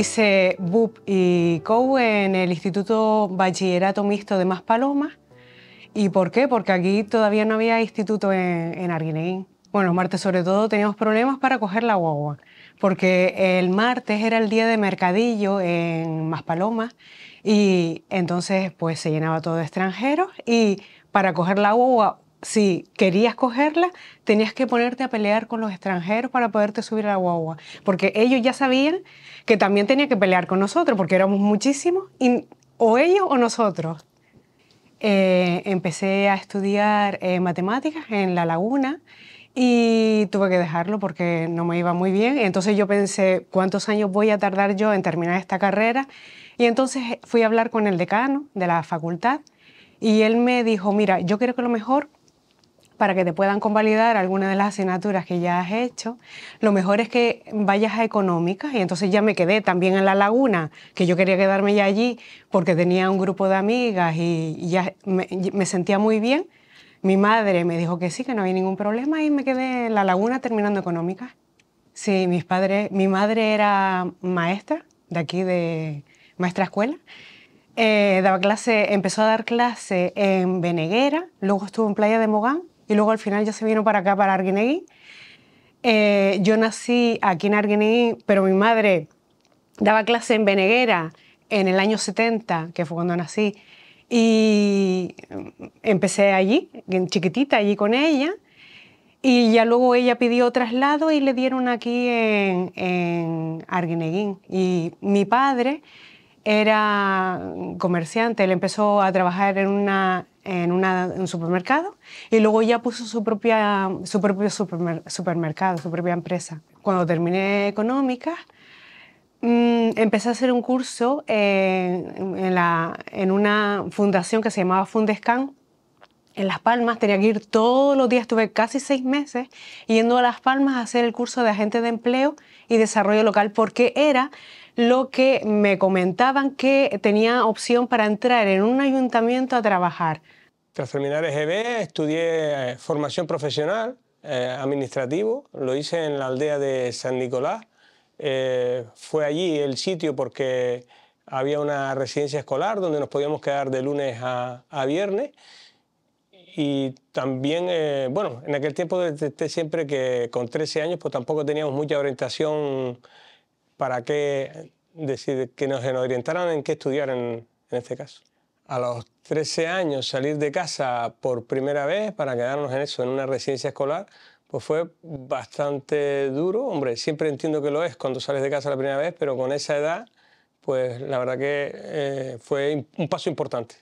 Hice BUP y COU en el Instituto Bachillerato Mixto de Maspalomas. ¿Y por qué? Porque aquí todavía no había instituto en, en Bueno, los martes sobre todo teníamos problemas para coger la guagua, porque el martes era el día de mercadillo en Maspalomas y entonces pues se llenaba todo de extranjeros y para coger la guagua si querías cogerla, tenías que ponerte a pelear con los extranjeros para poderte subir a la guagua, porque ellos ya sabían que también tenía que pelear con nosotros, porque éramos muchísimos, o ellos o nosotros. Eh, empecé a estudiar eh, matemáticas en La Laguna y tuve que dejarlo porque no me iba muy bien. Entonces yo pensé, ¿cuántos años voy a tardar yo en terminar esta carrera? Y entonces fui a hablar con el decano de la facultad y él me dijo, mira, yo creo que lo mejor para que te puedan convalidar alguna de las asignaturas que ya has hecho, lo mejor es que vayas a económicas y entonces ya me quedé también en la laguna, que yo quería quedarme ya allí porque tenía un grupo de amigas y ya me, sentía muy bien. Mi madre me dijo que sí, que no había ningún problema y me quedé en la laguna terminando económicas. Sí, mis padres, mi madre era maestra de aquí, de maestra escuela. Eh, daba clase, empezó a dar clase en Beneguera, luego estuvo en Playa de Mogán y luego al final ya se vino para acá, para Arguineguín. Eh, yo nací aquí en Arguineguín, pero mi madre daba clase en Beneguera en el año 70, que fue cuando nací, y empecé allí, chiquitita, allí con ella. Y ya luego ella pidió traslado y le dieron aquí en, en Arguineguín. Y mi padre era comerciante, él empezó a trabajar en, un supermercado y luego ya puso su, propia, su propio supermercado, su propia empresa. Cuando terminé económica mm, empecé a hacer un curso en, en una fundación que se llamaba Fundescan, en Las Palmas, tenía que ir todos los días, estuve casi seis meses yendo a Las Palmas a hacer el curso de agente de empleo y desarrollo local, porque era lo que me comentaban que tenía opción para entrar en un ayuntamiento a trabajar. Tras terminar EGB estudié eh, formación profesional, eh, administrativo, lo hice en la aldea de San Nicolás. Eh, fue allí el sitio porque había una residencia escolar donde nos podíamos quedar de lunes a, viernes y también, bueno, en aquel tiempo detecté siempre que con 13 años pues tampoco teníamos mucha orientación para qué decir, que nos orientaran en qué estudiar en, este caso. A los 13 años salir de casa por primera vez para quedarnos en eso, en una residencia escolar, pues fue bastante duro. Hombre, siempre entiendo que lo es cuando sales de casa la primera vez, pero con esa edad, pues la verdad que eh, fue un paso importante.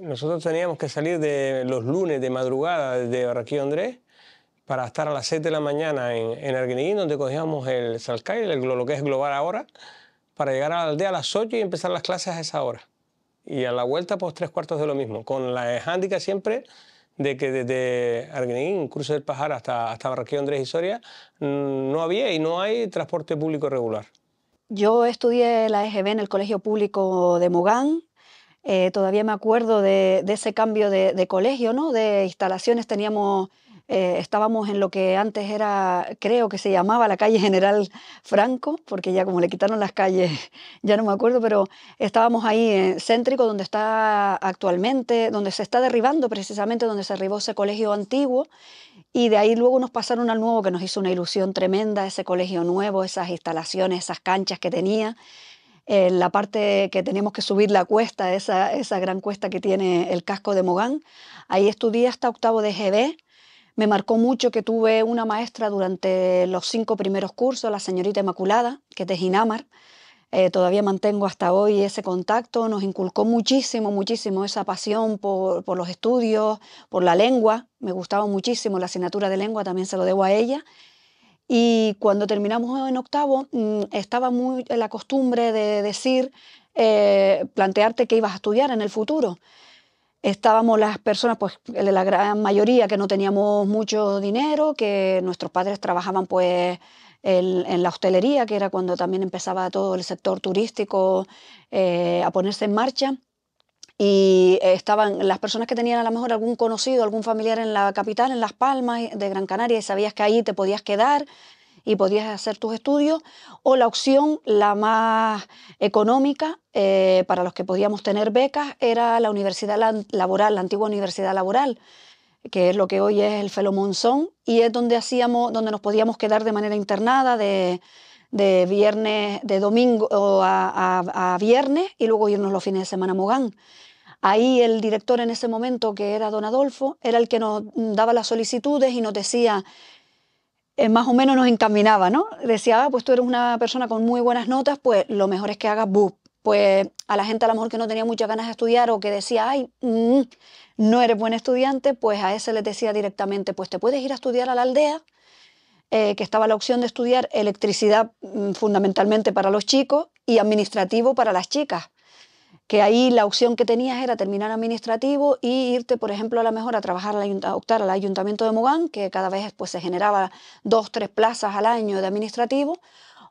Nosotros teníamos que salir de los lunes de madrugada de Barraquí Andrés para estar a las 7 de la mañana en, en donde cogíamos el Salcay, el, lo que es Global ahora, para llegar a la aldea a las 8 y empezar las clases a esa hora. Y a la vuelta, pues tres cuartos de lo mismo, con la hándica siempre de que desde Arguineguín, Cruce del Pajar hasta, hasta Barranquilla, Andrés y Soria, mm, no había y no hay transporte público regular. Yo estudié la EGB en el Colegio Público de Mogán, eh, todavía me acuerdo de, ese cambio de, de, colegio, ¿no? de instalaciones. Teníamos eh, estábamos en lo que antes era, creo que se llamaba la calle General Franco, porque ya como le quitaron las calles, ya no me acuerdo, pero estábamos ahí en Céntrico, donde está actualmente, donde se está derribando precisamente, donde se derribó ese colegio antiguo. Y de ahí luego nos pasaron al nuevo, que nos hizo una ilusión tremenda, ese colegio nuevo, esas instalaciones, esas canchas que tenía en la parte que tenemos que subir la cuesta, esa, esa gran cuesta que tiene el casco de Mogán. Ahí estudié hasta octavo de GB me marcó mucho que tuve una maestra durante los cinco primeros cursos, la señorita Inmaculada, que es de Ginamar. Eh, todavía mantengo hasta hoy ese contacto. Nos inculcó muchísimo, muchísimo esa pasión por, los estudios, por la lengua. Me gustaba muchísimo la asignatura de lengua, también se lo debo a ella. Y cuando terminamos en octavo, mm, estaba muy la costumbre de decir, eh, plantearte qué ibas a estudiar en el futuro estábamos las personas, pues eh, la gran mayoría que no teníamos mucho dinero, que nuestros padres trabajaban pues en, la hostelería, que era cuando también empezaba todo el sector turístico eh, a ponerse en marcha. Y estaban las personas que tenían a lo mejor algún conocido, algún familiar en la capital, en Las Palmas de Gran Canaria, y sabías que ahí te podías quedar y podías hacer tus estudios, o la opción la más económica eh, para los que podíamos tener becas era la Universidad Laboral, la antigua Universidad Laboral, que es lo que hoy es el Felo y es donde, hacíamos, donde nos podíamos quedar de manera internada de, viernes, de domingo a, a, viernes y luego irnos los fines de semana a Mogán. Ahí el director en ese momento, que era don Adolfo, era el que nos daba las solicitudes y nos decía, eh, más o menos nos encaminaba, ¿no? Decía, ah, pues tú eres una persona con muy buenas notas, pues lo mejor es que hagas BUP. Pues a la gente a lo mejor que no tenía muchas ganas de estudiar o que decía, ay, mm, no eres buen estudiante, pues a ese le decía directamente, pues te puedes ir a estudiar a la aldea, eh, que estaba la opción de estudiar electricidad mm, fundamentalmente para los chicos y administrativo para las chicas que ahí la opción que tenías era terminar administrativo y irte, por ejemplo, a la mejor a trabajar, a optar al ayuntamiento de Mogán, que cada vez pues, se generaba dos, tres plazas al año de administrativo,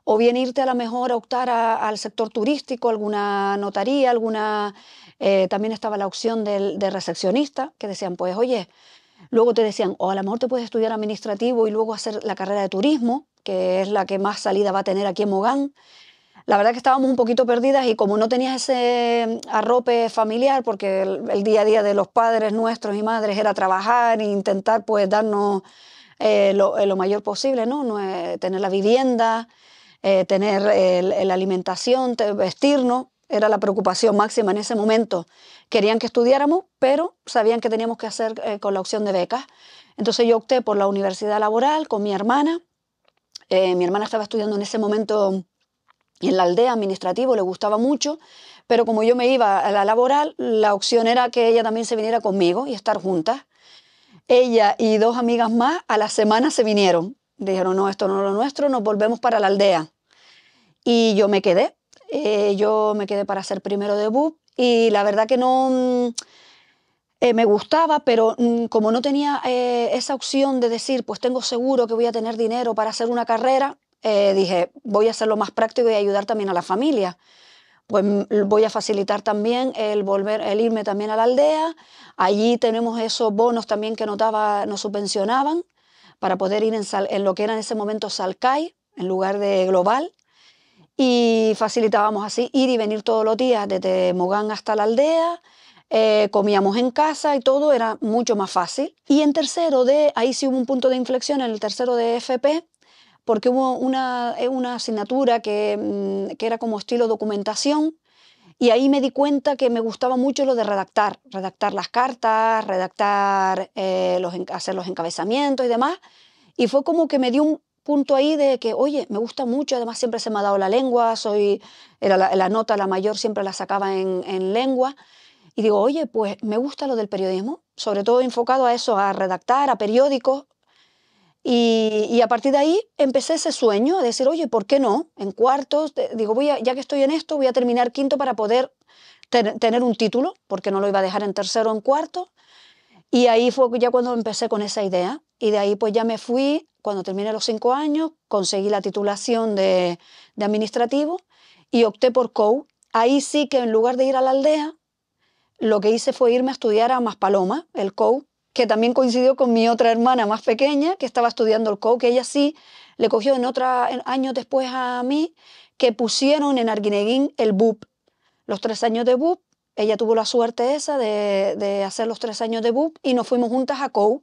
o bien irte a la mejor a optar al sector turístico, alguna notaría, alguna... Eh, también estaba la opción de recepcionista, que decían, pues oye, luego te decían, o a lo mejor te puedes estudiar administrativo y luego hacer la carrera de turismo, que es la que más salida va a tener aquí en Mogán la verdad que estábamos un poquito perdidas y como no tenías ese mm, arrope familiar, porque el, día a día de los padres nuestros y madres era trabajar e intentar pues darnos eh, eh, lo, mayor posible, ¿no? no eh, tener la vivienda, tener la alimentación, vestirnos, era la preocupación máxima en ese momento. Querían que estudiáramos, pero sabían que teníamos que hacer con la opción de becas. Entonces yo opté por la universidad laboral con mi hermana. mi hermana estaba estudiando en ese momento en la aldea administrativo le gustaba mucho, pero como yo me iba a la laboral, la opción era que ella también se viniera conmigo y estar juntas. Ella y dos amigas más a la semana se vinieron. Dijeron, no, esto no es lo nuestro, nos volvemos para la aldea. Y yo me quedé. Eh, yo me quedé para hacer primero de debut y la verdad que no... Mm, eh, me gustaba, pero mm, como no tenía eh, esa opción de decir, pues tengo seguro que voy a tener dinero para hacer una carrera, eh, dije, voy a hacerlo más práctico y ayudar también a la familia. Pues mm, voy a facilitar también el volver, el irme también a la aldea. Allí tenemos esos bonos también que notaba, nos subvencionaban para poder ir en, lo que era en ese momento Salcay, en lugar de Global. Y facilitábamos así ir y venir todos los días desde Mogán hasta la aldea. Eh, comíamos en casa y todo era mucho más fácil. Y en tercero de, ahí sí hubo un punto de inflexión, en el tercero de FP, porque hubo una, eh, asignatura mm, que, era como estilo documentación y ahí me di cuenta que me gustaba mucho lo de redactar, redactar las cartas, redactar, eh, los, hacer los encabezamientos y demás. Y fue como que me dio un punto ahí de que, oye, me gusta mucho, además siempre se me ha dado la lengua, soy, la, nota, la mayor siempre la sacaba en lengua. Y digo, oye, pues me gusta lo del periodismo, sobre todo enfocado a eso, a redactar, a periódicos, y, a partir de ahí empecé ese sueño a decir, oye, ¿por qué no? En cuartos, digo, voy ya que estoy en esto, voy a terminar quinto para poder tener un título, porque no lo iba a dejar en tercero o en cuarto. Y ahí fue ya cuando empecé con esa idea. Y de ahí pues ya me fui, cuando terminé los cinco años, conseguí la titulación de, de administrativo y opté por COU. Ahí sí que en lugar de ir a la aldea, lo que hice fue irme a estudiar a Maspaloma, el COU, que también coincidió con mi otra hermana más pequeña, que estaba estudiando el COU, que ella sí le cogió en otro año después a mí, que pusieron en Arguineguín el BUP. Los tres años de BUP, ella tuvo la suerte esa de, hacer los tres años de BUP y nos fuimos juntas a COU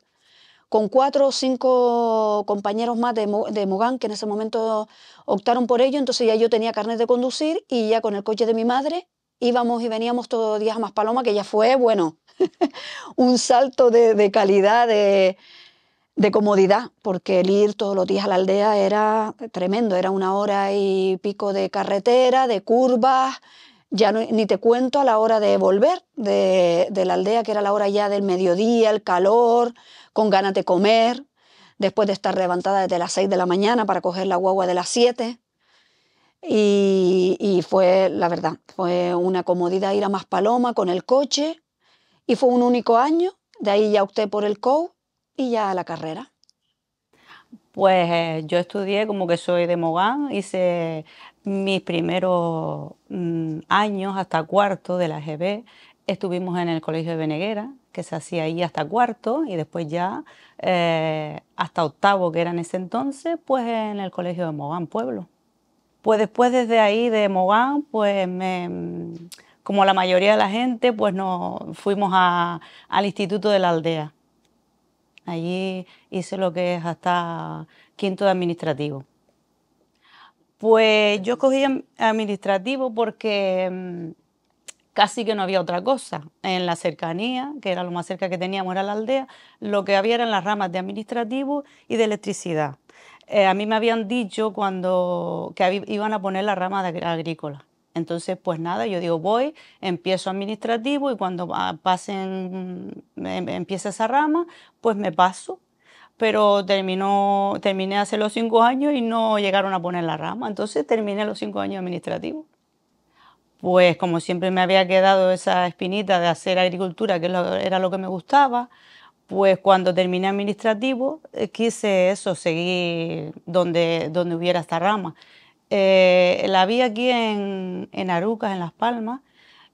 con cuatro o cinco compañeros más de, de Mogán que en ese momento optaron por ello, entonces ya yo tenía carnet de conducir y ya con el coche de mi madre íbamos y veníamos todos los días a Paloma que ya fue, bueno, un salto de, calidad, de, comodidad, porque el ir todos los días a la aldea era tremendo, era una hora y pico de carretera, de curvas, ya ni te cuento a la hora de volver de, la aldea, que era la hora ya del mediodía, el calor, con ganas de comer, después de estar levantada desde las 6 de la mañana para coger la guagua de las 7. Y, y, fue, la verdad, fue una comodidad ir a más paloma con el coche, y fue un único año, de ahí ya opté por el COU y ya a la carrera. Pues eh, yo estudié como que soy de Mogán, hice mis primeros mm, años hasta cuarto de la GB, estuvimos en el Colegio de Beneguera, que se hacía ahí hasta cuarto y después ya eh, hasta octavo, que era en ese entonces, pues en el Colegio de Mogán Pueblo. Pues después desde ahí de Mogán, pues me como la mayoría de la gente, pues nos fuimos al Instituto de la Aldea. Allí hice lo que es hasta quinto de administrativo. Pues yo escogí administrativo porque mm, casi que no había otra cosa. En la cercanía, que era lo más cerca que teníamos, era la aldea, lo que había eran las ramas de administrativo y de electricidad. Eh, a mí me habían dicho cuando que iban a poner la rama de agrícola. Entonces, pues nada, yo digo, voy, empiezo administrativo y cuando ah, pasen, em, empieza esa rama, pues me paso. Pero terminó, terminé hace los cinco años y no llegaron a poner la rama. Entonces terminé los cinco años administrativos. Pues como siempre me había quedado esa espinita de hacer agricultura, que era lo que me gustaba, pues cuando terminé administrativo eh, quise eso, seguir donde, donde hubiera esta rama. Eh, la vi aquí en, en, Arucas, en Las Palmas,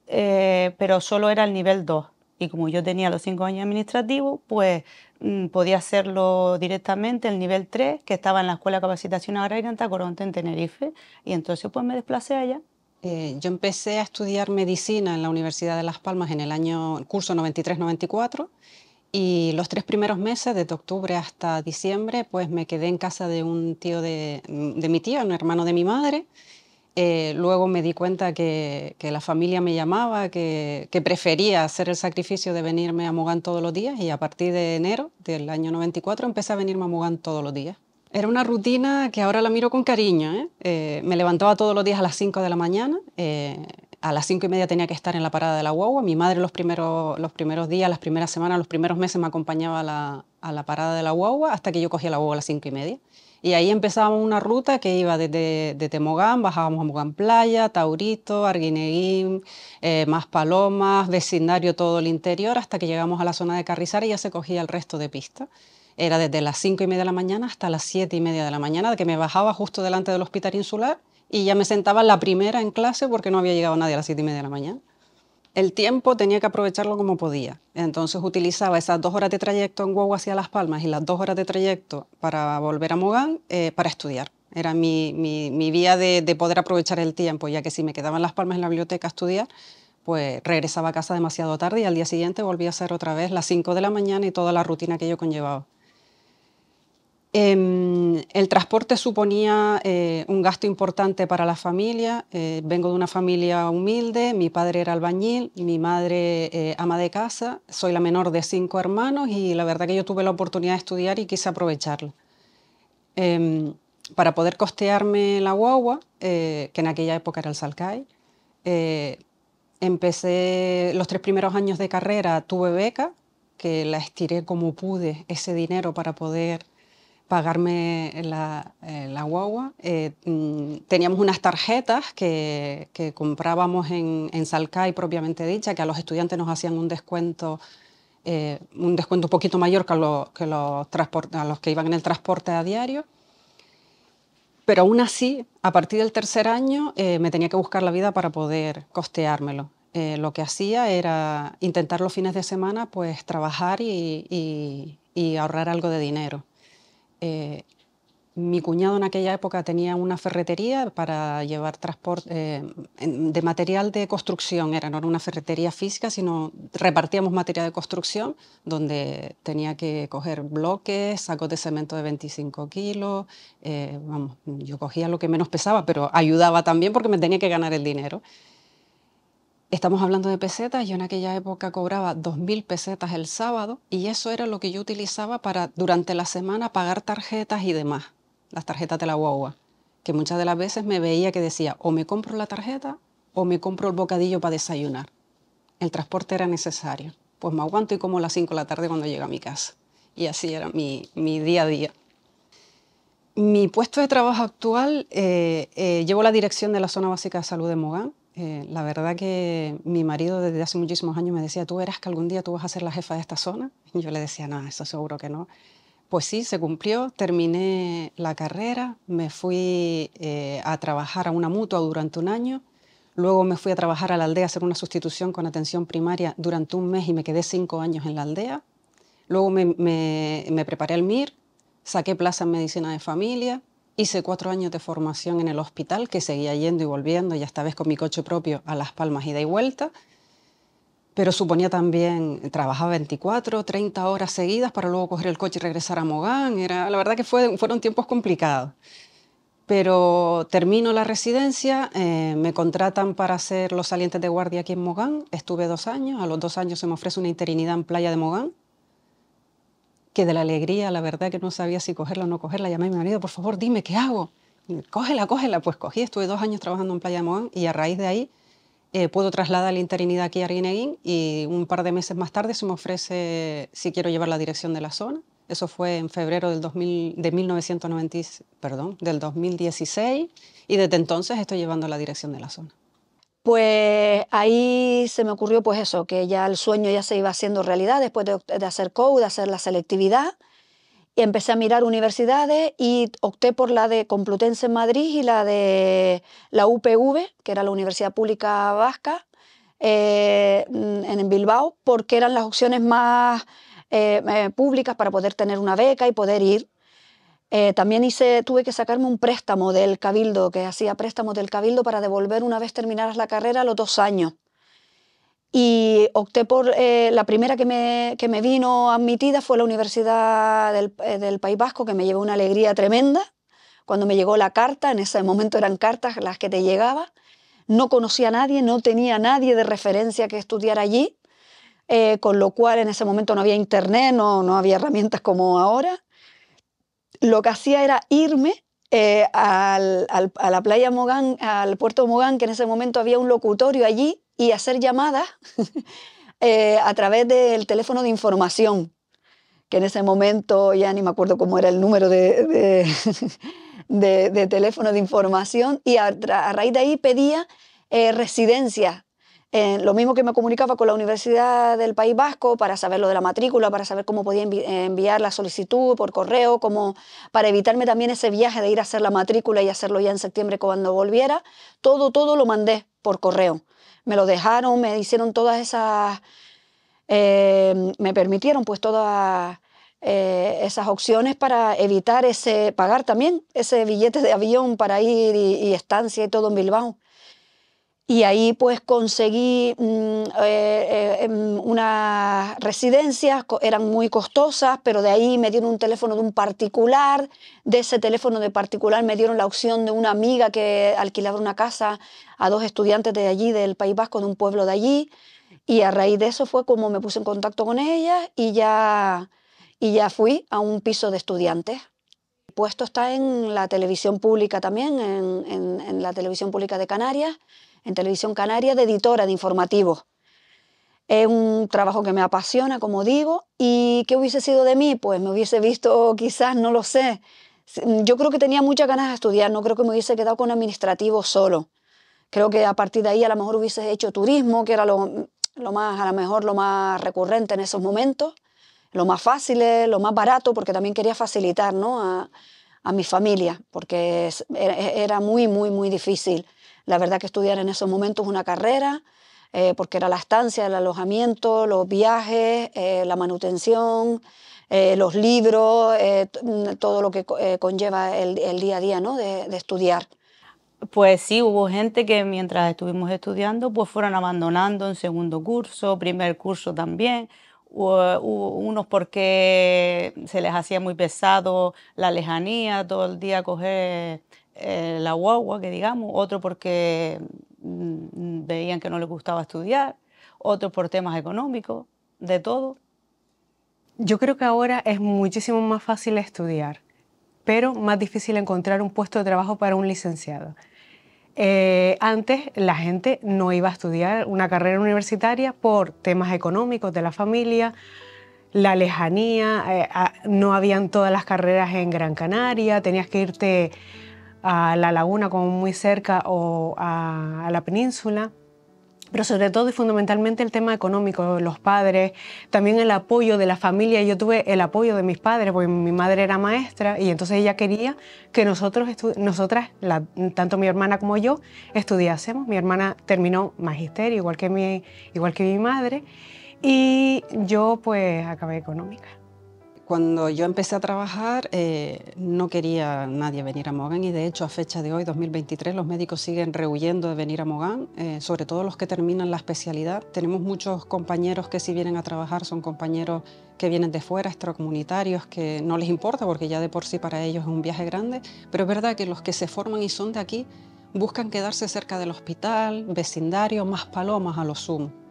eh, pero solo era el nivel 2. Y como yo tenía los 5 años administrativos, pues mm, podía hacerlo directamente el nivel 3, que estaba en la Escuela de Capacitación Agraria en Tacoronte, en Tenerife. Y entonces pues me desplacé allá. Eh, yo empecé a estudiar medicina en la Universidad de Las Palmas en el año el curso 93-94 y los tres primeros meses, desde octubre hasta diciembre, pues me quedé en casa de un tío de, mi tío, un hermano de mi madre. Eh, luego me di cuenta que, la familia me llamaba, que, prefería hacer el sacrificio de venirme a Mugán todos los días y a partir de enero del año 94 empecé a venirme a Mugán todos los días. Era una rutina que ahora la miro con cariño. ¿eh? Eh, me levantaba todos los días a las 5 de la mañana, a las cinco y media tenía que estar en la parada de la guagua. Mi madre los primeros, los primeros días, las primeras semanas, los primeros meses me acompañaba a la, a la parada de la guagua hasta que yo cogía la guagua a las cinco y media. Y ahí empezábamos una ruta que iba desde de Temogán, bajábamos a Mogán Playa, Taurito, Arguineguín, eh, Más Palomas, vecindario, todo el interior, hasta que llegamos a la zona de Carrizar y ya se cogía el resto de pista. Era desde las cinco y media de la mañana hasta las siete y media de la mañana, que me bajaba justo delante del Hospital Insular y ya me sentaba la primera en clase porque no había llegado nadie a las siete y media de la mañana. El tiempo tenía que aprovecharlo como podía. Entonces utilizaba esas dos horas de trayecto en Guagua hacia Las Palmas y las dos horas de trayecto para volver a Mogán eh, para estudiar. Era mi, vía de, poder aprovechar el tiempo, ya que si me quedaba en Las Palmas en la biblioteca a estudiar, pues regresaba a casa demasiado tarde y al día siguiente volvía a hacer otra vez las 5 de la mañana y toda la rutina que yo conllevaba. Em, el transporte suponía eh, un gasto importante para la familia. Eh, vengo de una familia humilde, mi padre era albañil, mi madre eh, ama de casa, soy la menor de cinco hermanos y la verdad que yo tuve la oportunidad de estudiar y quise aprovecharla. Em, para poder costearme la guagua, que en aquella época era el Salcay, empecé los tres primeros años de carrera, tuve beca, que la estiré como pude ese dinero para poder pagarme la, eh, guagua. Eh, mm, teníamos unas tarjetas que, comprábamos en, en, Salcay propiamente dicha, que a los estudiantes nos hacían un descuento, eh, un descuento poquito mayor que, a, los, que los los que iban en el transporte a diario. Pero aún así, a partir del tercer año, me tenía que buscar la vida para poder costeármelo. lo que hacía era intentar los fines de semana pues trabajar y ahorrar algo de dinero. Eh, mi cuñado en aquella época tenía una ferretería para llevar transporte eh, de material de construcción, era, no era una ferretería física, sino repartíamos material de construcción, donde tenía que coger bloques, sacos de cemento de 25 kilos, eh, yo cogía lo que menos pesaba, pero ayudaba también porque me tenía que ganar el dinero. Estamos hablando de pesetas, yo en aquella época cobraba 2.000 pesetas el sábado y eso era lo que yo utilizaba para durante la semana pagar tarjetas y demás, las tarjetas de la guagua, que muchas de las veces me veía que decía o me compro la tarjeta o me compro el bocadillo para desayunar. El transporte era necesario, pues me aguanto y como a las 5 de la tarde cuando llego a mi casa. Y así era mi, día a día. Mi puesto de trabajo actual, eh, eh, llevo la dirección de la Zona Básica de Salud de Mogán, eh, la verdad que mi marido desde hace muchísimos años me decía, tú verás que algún día tú vas a ser la jefa de esta zona. Y yo le decía, no, eso seguro que no. Pues sí, se cumplió, terminé la carrera, me fui eh, a trabajar a una mutua durante un año, luego me fui a trabajar a la aldea a hacer una sustitución con atención primaria durante un mes y me quedé cinco años en la aldea, luego me, me preparé al MIR, saqué plaza en medicina de familia, Hice cuatro años de formación en el hospital, que seguía yendo y volviendo, y esta vez con mi coche propio, a Las Palmas ida y vuelta. Pero suponía también, trabajaba 24, 30 horas seguidas para luego coger el coche y regresar a Mogán. Era, la verdad que fueron tiempos complicados. Pero termino la residencia, eh, me contratan para hacer los salientes de guardia aquí en Mogán. Estuve dos años, a los dos años se me ofrece una interinidad en Playa de Mogán que de la alegría, la verdad que no sabía si cogerla o no cogerla, llamé a mi marido, por favor, dime, ¿qué hago? cógela, cógela. Pues cogí, estuve dos años trabajando en Playa y a raíz de ahí eh, puedo trasladar la interinidad aquí a Rineguín y un par de meses más tarde se me ofrece si quiero llevar la dirección de la zona. Eso fue en febrero del, 2000, de 1990, perdón, del 2016 y desde entonces estoy llevando la dirección de la zona. Pues ahí se me ocurrió pues eso, que ya el sueño ya se iba haciendo realidad después de, hacer code, de hacer la selectividad. Y empecé a mirar universidades y opté por la de Complutense en Madrid y la de la UPV, que era la Universidad Pública Vasca, eh, mm, en Bilbao, porque eran las opciones más eh, eh, públicas para poder tener una beca y poder ir eh, también hice, tuve que sacarme un préstamo del cabildo, que hacía préstamos del cabildo para devolver una vez terminaras la carrera los dos años. Y opté por eh, la primera que me, que me, vino admitida fue la Universidad eh, del, País Vasco, que me llevó una alegría tremenda cuando me llegó la carta, en ese momento eran cartas las que te llegaba no conocía a nadie, no tenía nadie de referencia que estudiar allí, con lo cual en ese momento no había internet, no, no había herramientas como ahora lo que hacía era irme eh, al, a la playa Mogán, al puerto Mogán, que en ese momento había un locutorio allí, y hacer llamadas eh, a través del teléfono de información, que en ese momento ya ni me acuerdo cómo era el número de, de, teléfono de información, y a, raíz de ahí pedía eh, residencia. Eh, lo mismo que me comunicaba con la Universidad del País Vasco para saber lo de la matrícula, para saber cómo podía eh, enviar la solicitud por correo, como para evitarme también ese viaje de ir a hacer la matrícula y hacerlo ya en septiembre cuando volviera, todo, todo lo mandé por correo. Me lo dejaron, me hicieron todas esas, eh, me permitieron pues todas esas opciones para evitar ese, pagar también ese billete de avión para ir y estancia y todo en Bilbao y ahí pues conseguí mm, eh, eh, mm, unas residencias, eran muy costosas, pero de ahí me dieron un teléfono de un particular, de ese teléfono de particular me dieron la opción de una amiga que alquilaba una casa a dos estudiantes de allí, del País Vasco, de un pueblo de allí, y a raíz de eso fue como me puse en contacto con ella y ya, y ya fui a un piso de estudiantes puesto está en la televisión pública también, en, en, en, la televisión pública de Canarias en Televisión Canaria de editora de informativos. Es un trabajo que me apasiona, como digo, y ¿qué hubiese sido de mí? Pues me hubiese visto quizás, no lo sé. Yo creo que tenía muchas ganas de estudiar, no creo que me hubiese quedado con administrativo solo. Creo que a partir de ahí a lo mejor hubiese hecho turismo, que era lo, más, a lo mejor lo más recurrente en esos momentos, lo más fácil, lo más barato, porque también quería facilitar ¿no? a, a mi familia, porque era muy, muy, muy difícil la verdad que estudiar en esos momentos una carrera, eh, porque era la estancia, el alojamiento, los viajes, eh, la manutención, eh, los libros, mm, todo lo que conlleva el, día a día ¿no? de, de estudiar. Pues sí, hubo gente que mientras estuvimos estudiando, pues fueron abandonando en segundo curso, primer curso también, unos porque se les hacía muy pesado la lejanía, todo el día coger eh, la guagua, que digamos, otro porque mm, veían que no les gustaba estudiar, otro por temas económicos, de todo. Yo creo que ahora es muchísimo más fácil estudiar, pero más difícil encontrar un puesto de trabajo para un licenciado. Eh, antes la gente no iba a estudiar una carrera universitaria por temas económicos de la familia, la lejanía, eh, ah, no habían todas las carreras en Gran Canaria, tenías que irte a la laguna como muy cerca o a, la península pero sobre todo y fundamentalmente el tema económico, los padres, también el apoyo de la familia. Yo tuve el apoyo de mis padres, porque mi madre era maestra y entonces ella quería que nosotros, nosotras, tanto mi hermana como yo, estudiásemos. Mi hermana terminó magisterio, igual que mi, igual que mi madre, y yo pues acabé económica. Cuando yo empecé a trabajar, eh, no quería nadie venir a Mogán y de hecho a fecha de hoy, 2023, los médicos siguen rehuyendo de venir a Mogán, eh, sobre todo los que terminan la especialidad. Tenemos muchos compañeros que si vienen a trabajar son compañeros que vienen de fuera, extracomunitarios, que no les importa porque ya de por sí para ellos es un viaje grande, pero es verdad que los que se forman y son de aquí buscan quedarse cerca del hospital, vecindario, más palomas a lo sumo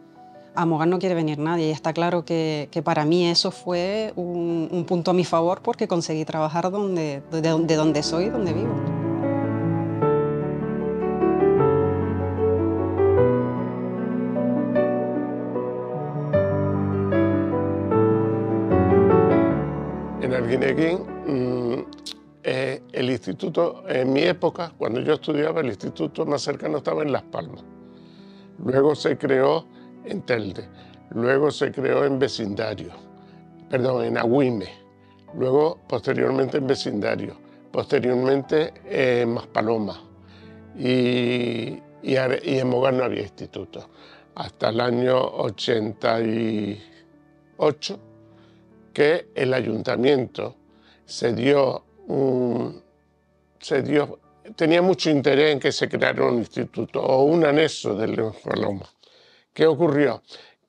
a Mogán no quiere venir nadie y está claro que, para mí eso fue un, punto a mi favor porque conseguí trabajar donde, de, donde soy donde vivo. En Arguineguín mm, eh, el instituto, en mi época, cuando yo estudiaba, el instituto más cercano estaba en Las Palmas. Luego se creó en Telde. Luego se creó en vecindario, perdón, en Agüime. Luego, posteriormente, en vecindario. Posteriormente, en Maspaloma. Y, y, en Mogar no había instituto. Hasta el año 88, que el ayuntamiento se dio se dio, tenía mucho interés en que se creara un instituto o un anexo del León ¿Qué ocurrió?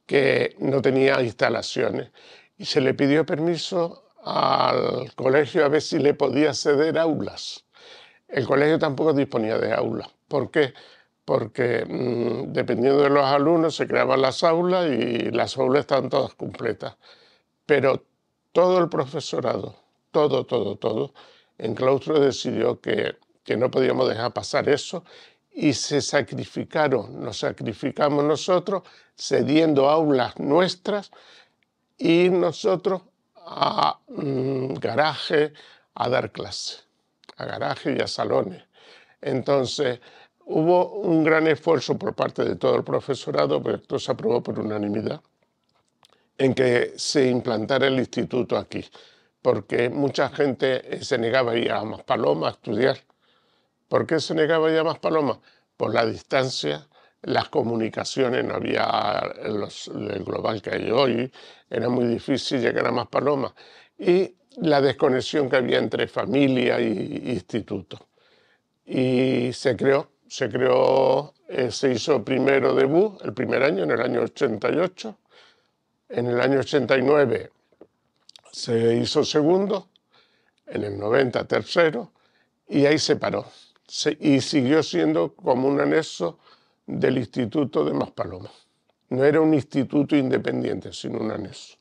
Que no tenía instalaciones y se le pidió permiso al colegio a ver si le podía ceder aulas. El colegio tampoco disponía de aulas. ¿Por qué? Porque mm, dependiendo de los alumnos se creaban las aulas y las aulas estaban todas completas. Pero todo el profesorado, todo, todo, todo, en claustro decidió que, que no podíamos dejar pasar eso y se sacrificaron, nos sacrificamos nosotros cediendo aulas nuestras y nosotros a mm, garaje a dar clase, a garaje y a salones. Entonces hubo un gran esfuerzo por parte de todo el profesorado, pero esto se aprobó por unanimidad, en que se implantara el instituto aquí, porque mucha gente se negaba a ir a Maspaloma a estudiar ¿Por qué se negaba ya más Paloma? Por la distancia, las comunicaciones, no había el global que hay hoy, era muy difícil llegar a más Paloma Y la desconexión que había entre familia e instituto. Y se creó, se creó, eh, se hizo primero debut, el primer año, en el año 88. En el año 89 se hizo segundo, en el 90 tercero, y ahí se paró y siguió siendo como un anexo del Instituto de Maspalomas. No era un instituto independiente, sino un anexo.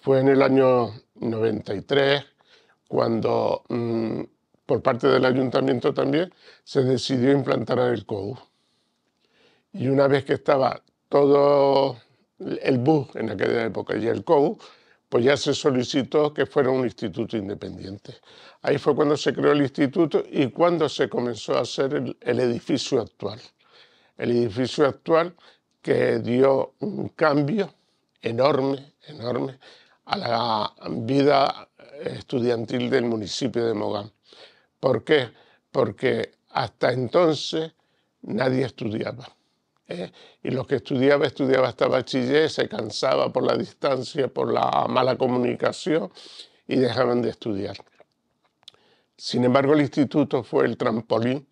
Fue en el año 93 cuando, mm, por parte del ayuntamiento también, se decidió implantar el COU. Y una vez que estaba todo el bus en aquella época y el COU, pues ya se solicitó que fuera un instituto independiente. Ahí fue cuando se creó el instituto y cuando se comenzó a hacer el, edificio actual. El edificio actual que dio un cambio enorme, enorme a la vida estudiantil del municipio de Mogán. ¿Por qué? Porque hasta entonces nadie estudiaba. ¿eh? y los que estudiaba, estudiaba hasta bachiller, se cansaba por la distancia, por la mala comunicación y dejaban de estudiar. Sin embargo, el instituto fue el trampolín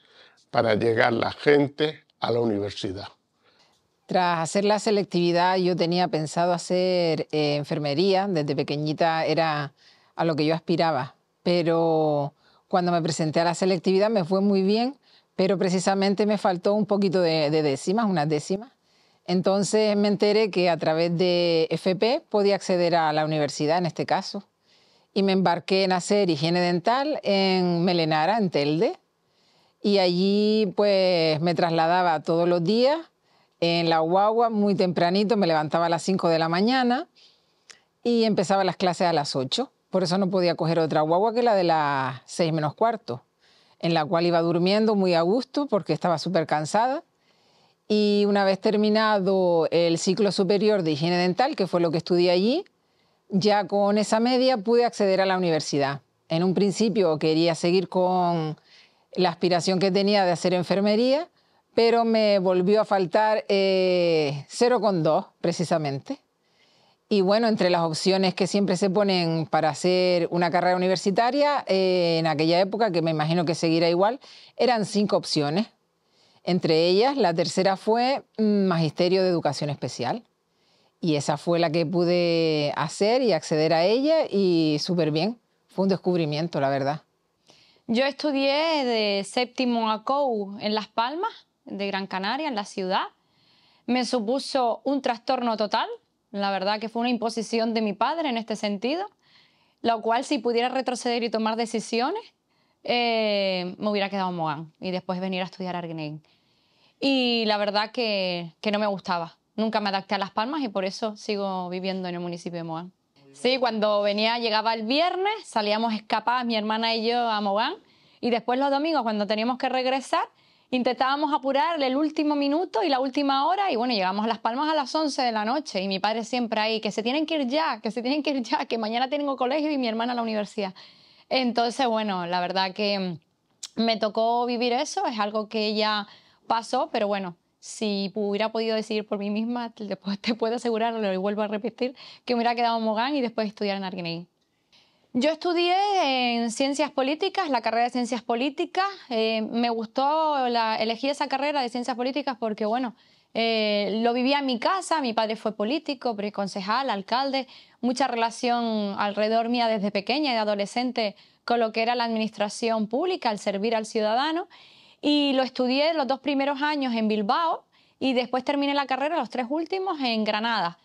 para llegar la gente a la universidad. Tras hacer la selectividad, yo tenía pensado hacer eh, enfermería. Desde pequeñita era a lo que yo aspiraba. Pero cuando me presenté a la selectividad me fue muy bien pero precisamente me faltó un poquito de, décimas, unas décimas. Entonces me enteré que a través de FP podía acceder a la universidad en este caso. Y me embarqué en hacer higiene dental en Melenara, en Telde. Y allí pues me trasladaba todos los días en la guagua muy tempranito, me levantaba a las 5 de la mañana y empezaba las clases a las 8. Por eso no podía coger otra guagua que la de las 6 menos cuarto en la cual iba durmiendo muy a gusto porque estaba súper cansada. Y una vez terminado el ciclo superior de higiene dental, que fue lo que estudié allí, ya con esa media pude acceder a la universidad. En un principio quería seguir con la aspiración que tenía de hacer enfermería, pero me volvió a faltar eh, 0,2 precisamente. Y bueno, entre las opciones que siempre se ponen para hacer una carrera universitaria, eh, en aquella época, que me imagino que seguirá igual, eran cinco opciones. Entre ellas, la tercera fue mm, Magisterio de Educación Especial. Y esa fue la que pude hacer y acceder a ella y súper bien. Fue un descubrimiento, la verdad. Yo estudié de séptimo a COU en Las Palmas, de Gran Canaria, en la ciudad. Me supuso un trastorno total la verdad que fue una imposición de mi padre en este sentido, lo cual si pudiera retroceder y tomar decisiones, eh, me hubiera quedado en Mogán y después venir a estudiar a Arguineguín. Y la verdad que, que no me gustaba. Nunca me adapté a Las Palmas y por eso sigo viviendo en el municipio de Mogán. Sí, cuando venía, llegaba el viernes, salíamos escapadas mi hermana y yo a Mogán y después los domingos cuando teníamos que regresar intentábamos apurarle el último minuto y la última hora y bueno, llegamos a Las Palmas a las 11 de la noche y mi padre siempre ahí, que se tienen que ir ya, que se tienen que ir ya, que mañana tengo colegio y mi hermana la universidad. Entonces, bueno, la verdad que mm, me tocó vivir eso, es algo que ya pasó, pero bueno, si hubiera podido decidir por mí misma, te puedo asegurar, lo vuelvo a repetir, que me hubiera quedado en Mogán y después estudiar en Argentina. Yo estudié en ciencias políticas, la carrera de ciencias políticas. Eh, me gustó, elegí esa carrera de ciencias políticas porque, bueno, eh, lo vivía en mi casa, mi padre fue político, preconcejal, alcalde, mucha relación alrededor mía desde pequeña y adolescente con lo que era la administración pública, al servir al ciudadano. Y lo estudié los dos primeros años en Bilbao y después terminé la carrera, los tres últimos, en Granada.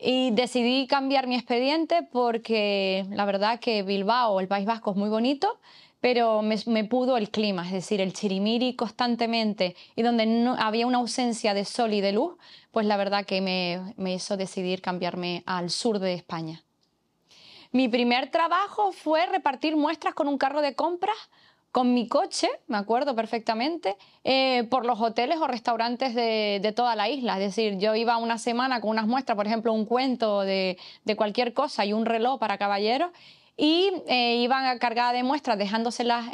Y decidí cambiar mi expediente porque la verdad que Bilbao, el País Vasco, es muy bonito, pero me, me pudo el clima, es decir, el chirimiri constantemente y donde no, había una ausencia de sol y de luz, pues la verdad que me, me hizo decidir cambiarme al sur de España. Mi primer trabajo fue repartir muestras con un carro de compras con mi coche, me acuerdo perfectamente, eh, por los hoteles o restaurantes de, toda la isla. Es decir, yo iba una semana con unas muestras, por ejemplo, un cuento de, cualquier cosa y un reloj para caballeros. Y eh, iban cargada de muestras, dejándoselas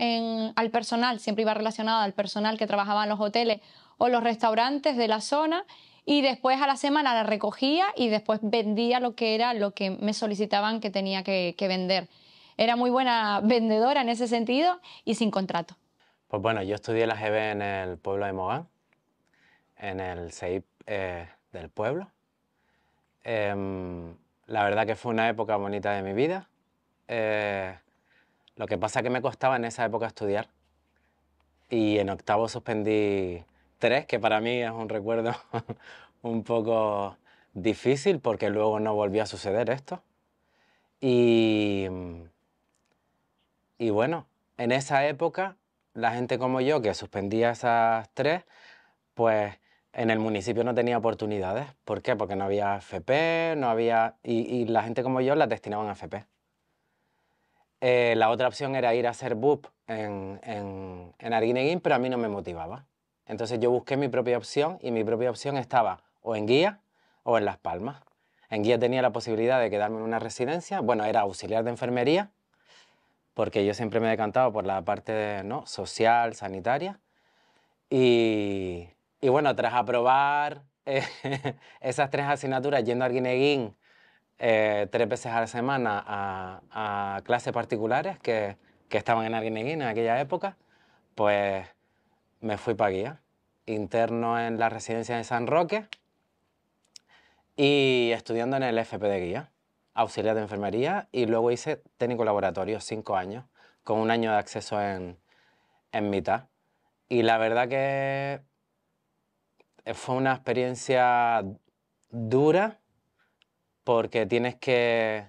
al personal, siempre iba relacionada al personal que trabajaba en los hoteles o los restaurantes de la zona y después a la semana la recogía y después vendía lo que era lo que me solicitaban que tenía que vender era muy buena vendedora en ese sentido y sin contrato. Pues bueno, yo estudié la GB en el pueblo de Mogán, en el CEIP eh, del pueblo. Em, la verdad que fue una época bonita de mi vida. Eh, lo que pasa es que me costaba en esa época estudiar. Y en octavo suspendí tres, que para mí es un recuerdo un poco difícil porque luego no volvió a suceder esto. Y y bueno, en esa época, la gente como yo, que suspendía esas tres, pues en el municipio no tenía oportunidades. ¿Por qué? Porque no había FP, no había... Y, la gente como yo las destinaban a FP. Eh, la otra opción era ir a hacer BUP en, en, en Arguineguín, pero a mí no me motivaba. Entonces yo busqué mi propia opción y mi propia opción estaba o en Guía o en Las Palmas. En Guía tenía la posibilidad de quedarme en una residencia, bueno, era auxiliar de enfermería, porque yo siempre me he decantado por la parte ¿no? social, sanitaria. Y, bueno, tras aprobar eh, esas tres asignaturas, yendo al Guineguín eh, tres veces a la semana a, clases particulares que, que estaban en Arguineguín en aquella época, pues me fui para guía, ¿eh? interno en la residencia de San Roque y estudiando en el FP de guía auxiliar de enfermería y luego hice técnico laboratorio, cinco años, con un año de acceso en, en mitad. Y la verdad que fue una experiencia dura porque tienes que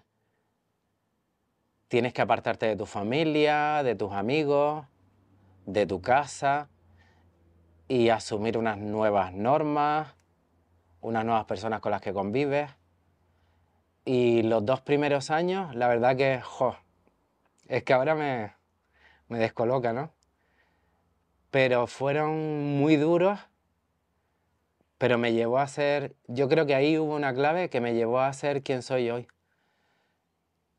tienes que apartarte de tu familia, de tus amigos, de tu casa y asumir unas nuevas normas, unas nuevas personas con las que convives y los dos primeros años, la verdad que, jo, es que ahora me, me descoloca, ¿no? Pero fueron muy duros, pero me llevó a ser, yo creo que ahí hubo una clave que me llevó a ser quien soy hoy.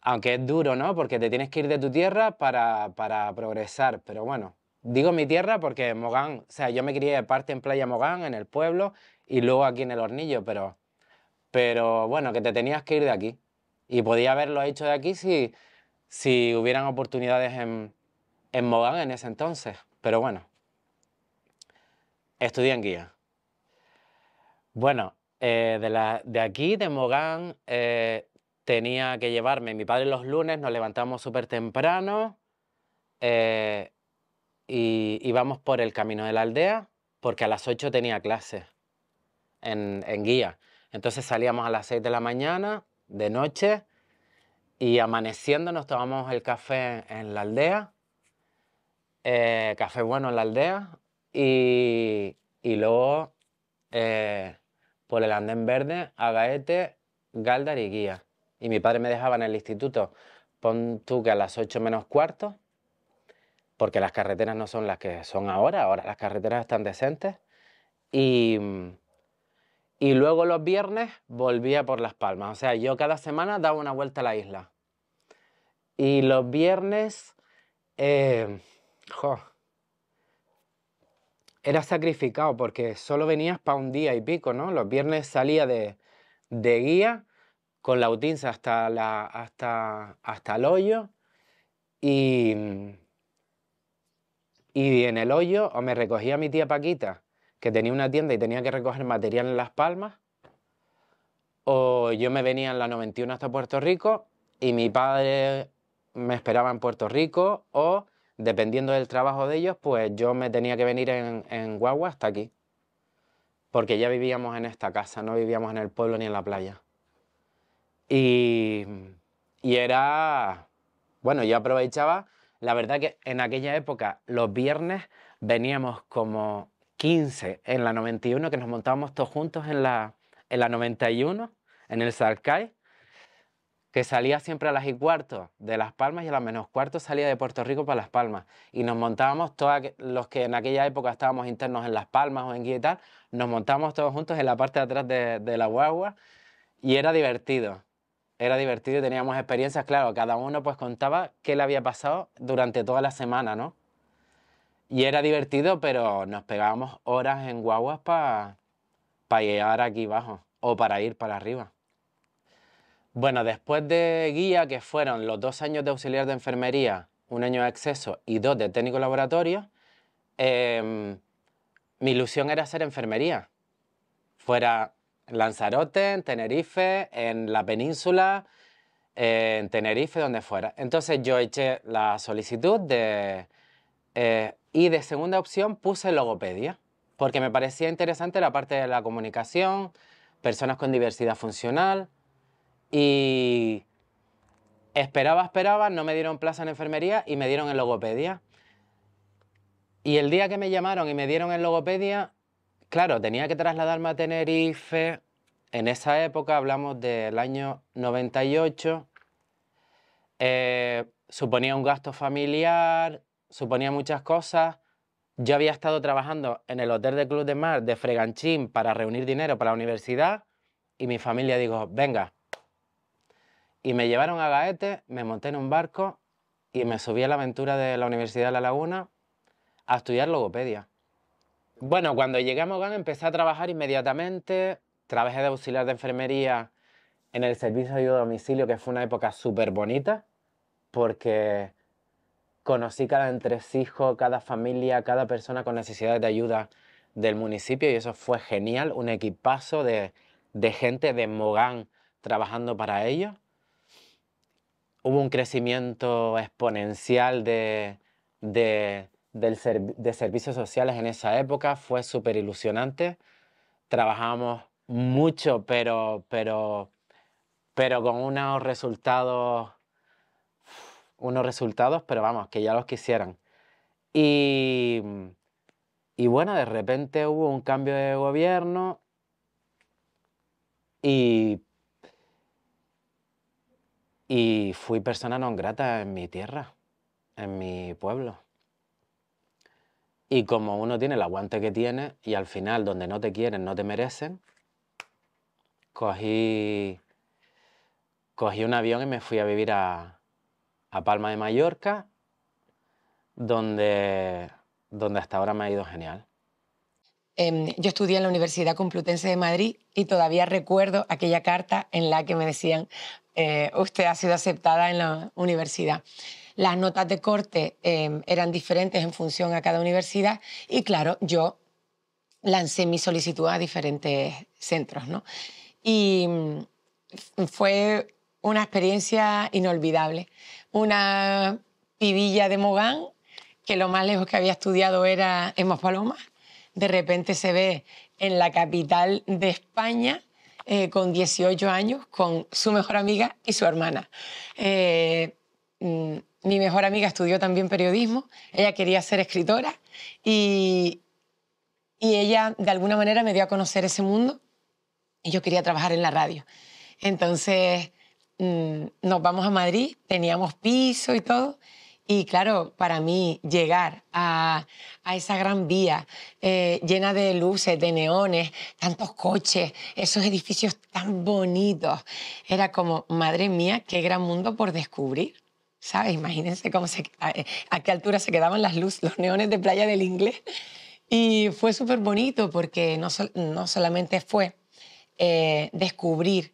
Aunque es duro, ¿no? Porque te tienes que ir de tu tierra para, para progresar, pero bueno, digo mi tierra porque Mogán, o sea, yo me crié de parte en Playa Mogán, en el pueblo, y luego aquí en el hornillo, pero pero bueno, que te tenías que ir de aquí. Y podía haberlo hecho de aquí si, hubieran oportunidades en, Mogán en ese entonces. Pero bueno, estudié en guía. Bueno, eh, de, aquí, de Mogán, eh, tenía que llevarme mi padre los lunes, nos levantamos súper temprano eh, y íbamos por el camino de la aldea, porque a las 8 tenía clase en guía. Entonces salíamos a las 6 de la mañana, de noche, y amaneciendo nos tomamos el café en la aldea, eh, café bueno en la aldea, y, luego eh, por el andén verde a Gaete, Galdar y Guía. Y mi padre me dejaba en el instituto, pon tú que a las 8 menos cuarto, porque las carreteras no son las que son ahora, ahora las carreteras están decentes, y y luego los viernes volvía por Las Palmas. O sea, yo cada semana daba una vuelta a la isla. Y los viernes... Eh, era sacrificado porque solo venías para un día y pico, ¿no? Los viernes salía de, de guía con la utinza hasta, la, hasta, hasta el hoyo y, y en el hoyo o me recogía mi tía Paquita que tenía una tienda y tenía que recoger material en Las Palmas, o yo me venía en la 91 hasta Puerto Rico y mi padre me esperaba en Puerto Rico, o dependiendo del trabajo de ellos, pues yo me tenía que venir en, guagua hasta aquí, porque ya vivíamos en esta casa, no vivíamos en el pueblo ni en la playa. y era, bueno, yo aprovechaba, la verdad que en aquella época los viernes veníamos como 15 en la 91, que nos montábamos todos juntos en la, en la 91, en el Sarcay, que salía siempre a las y cuarto de Las Palmas y a las menos cuarto salía de Puerto Rico para Las Palmas. Y nos montábamos, todos los que en aquella época estábamos internos en Las Palmas o en Guía nos montábamos todos juntos en la parte de atrás de, de la guagua y era divertido era divertido y teníamos experiencias, claro, cada uno pues contaba qué le había pasado durante toda la semana, ¿no? Y era divertido, pero nos pegábamos horas en guaguas para llegar aquí abajo o para ir para arriba. Bueno, después de guía, que fueron los dos años de auxiliar de enfermería, un año de exceso y dos de técnico laboratorio, em, mi ilusión era hacer enfermería. Fuera en Lanzarote, en Tenerife, en la península, en Tenerife, donde fuera. Entonces yo eché la solicitud de eh, y de segunda opción puse logopedia, porque me parecía interesante la parte de la comunicación, personas con diversidad funcional. Y esperaba, esperaba, no me dieron plaza en enfermería y me dieron en logopedia. Y el día que me llamaron y me dieron en logopedia, claro, tenía que trasladarme a Tenerife. En esa época, hablamos del año 98, eh, suponía un gasto familiar, suponía muchas cosas. Yo había estado trabajando en el Hotel de Club de Mar de Freganchín para reunir dinero para la universidad y mi familia dijo, venga. Y me llevaron a Gaete, me monté en un barco y me subí a la aventura de la Universidad de La Laguna a estudiar logopedia. Bueno, cuando llegué a Mogán empecé a trabajar inmediatamente, trabajé de auxiliar de enfermería en el servicio de ayuda a domicilio, que fue una época súper bonita, porque conocí cada entresijo, cada familia, cada persona con necesidades de ayuda del municipio y eso fue genial, un equipazo de, gente de Mogán trabajando para ello Hubo un crecimiento exponencial de, servicios sociales en esa época, fue súper ilusionante. Trabajamos mucho, pero, pero, pero con unos resultados unos resultados, pero vamos, que ya los quisieran. Y, bueno, de repente hubo un cambio de gobierno y, y fui persona non grata en mi tierra, en mi pueblo. Y como uno tiene el aguante que tiene y al final donde no te quieren, no te merecen, cogí, cogí un avión y me fui a vivir a, a Palma de Mallorca, donde, donde hasta ahora me ha ido genial. Em, yo estudié en la Universidad Complutense de Madrid y todavía recuerdo aquella carta en la que me decían, eh, usted ha sido aceptada en la universidad. Las notas de corte em, eran diferentes en función a cada universidad y claro, yo lancé mi solicitud a diferentes centros. ¿no? Y mm, fue una experiencia inolvidable una pibilla de Mogán que lo más lejos que había estudiado era en Paloma. De repente se ve en la capital de España eh, con 18 años con su mejor amiga y su hermana. Eh, mm, mi mejor amiga estudió también periodismo, ella quería ser escritora y, y ella de alguna manera me dio a conocer ese mundo y yo quería trabajar en la radio. Entonces Mm, nos vamos a Madrid, teníamos piso y todo. Y claro, para mí llegar a, a esa gran vía eh, llena de luces, de neones, tantos coches, esos edificios tan bonitos, era como, madre mía, qué gran mundo por descubrir. ¿Sabes? Imagínense cómo a, qué altura se quedaban las luces, los neones de Playa del Inglés. Y fue súper bonito porque no, no solamente fue eh, descubrir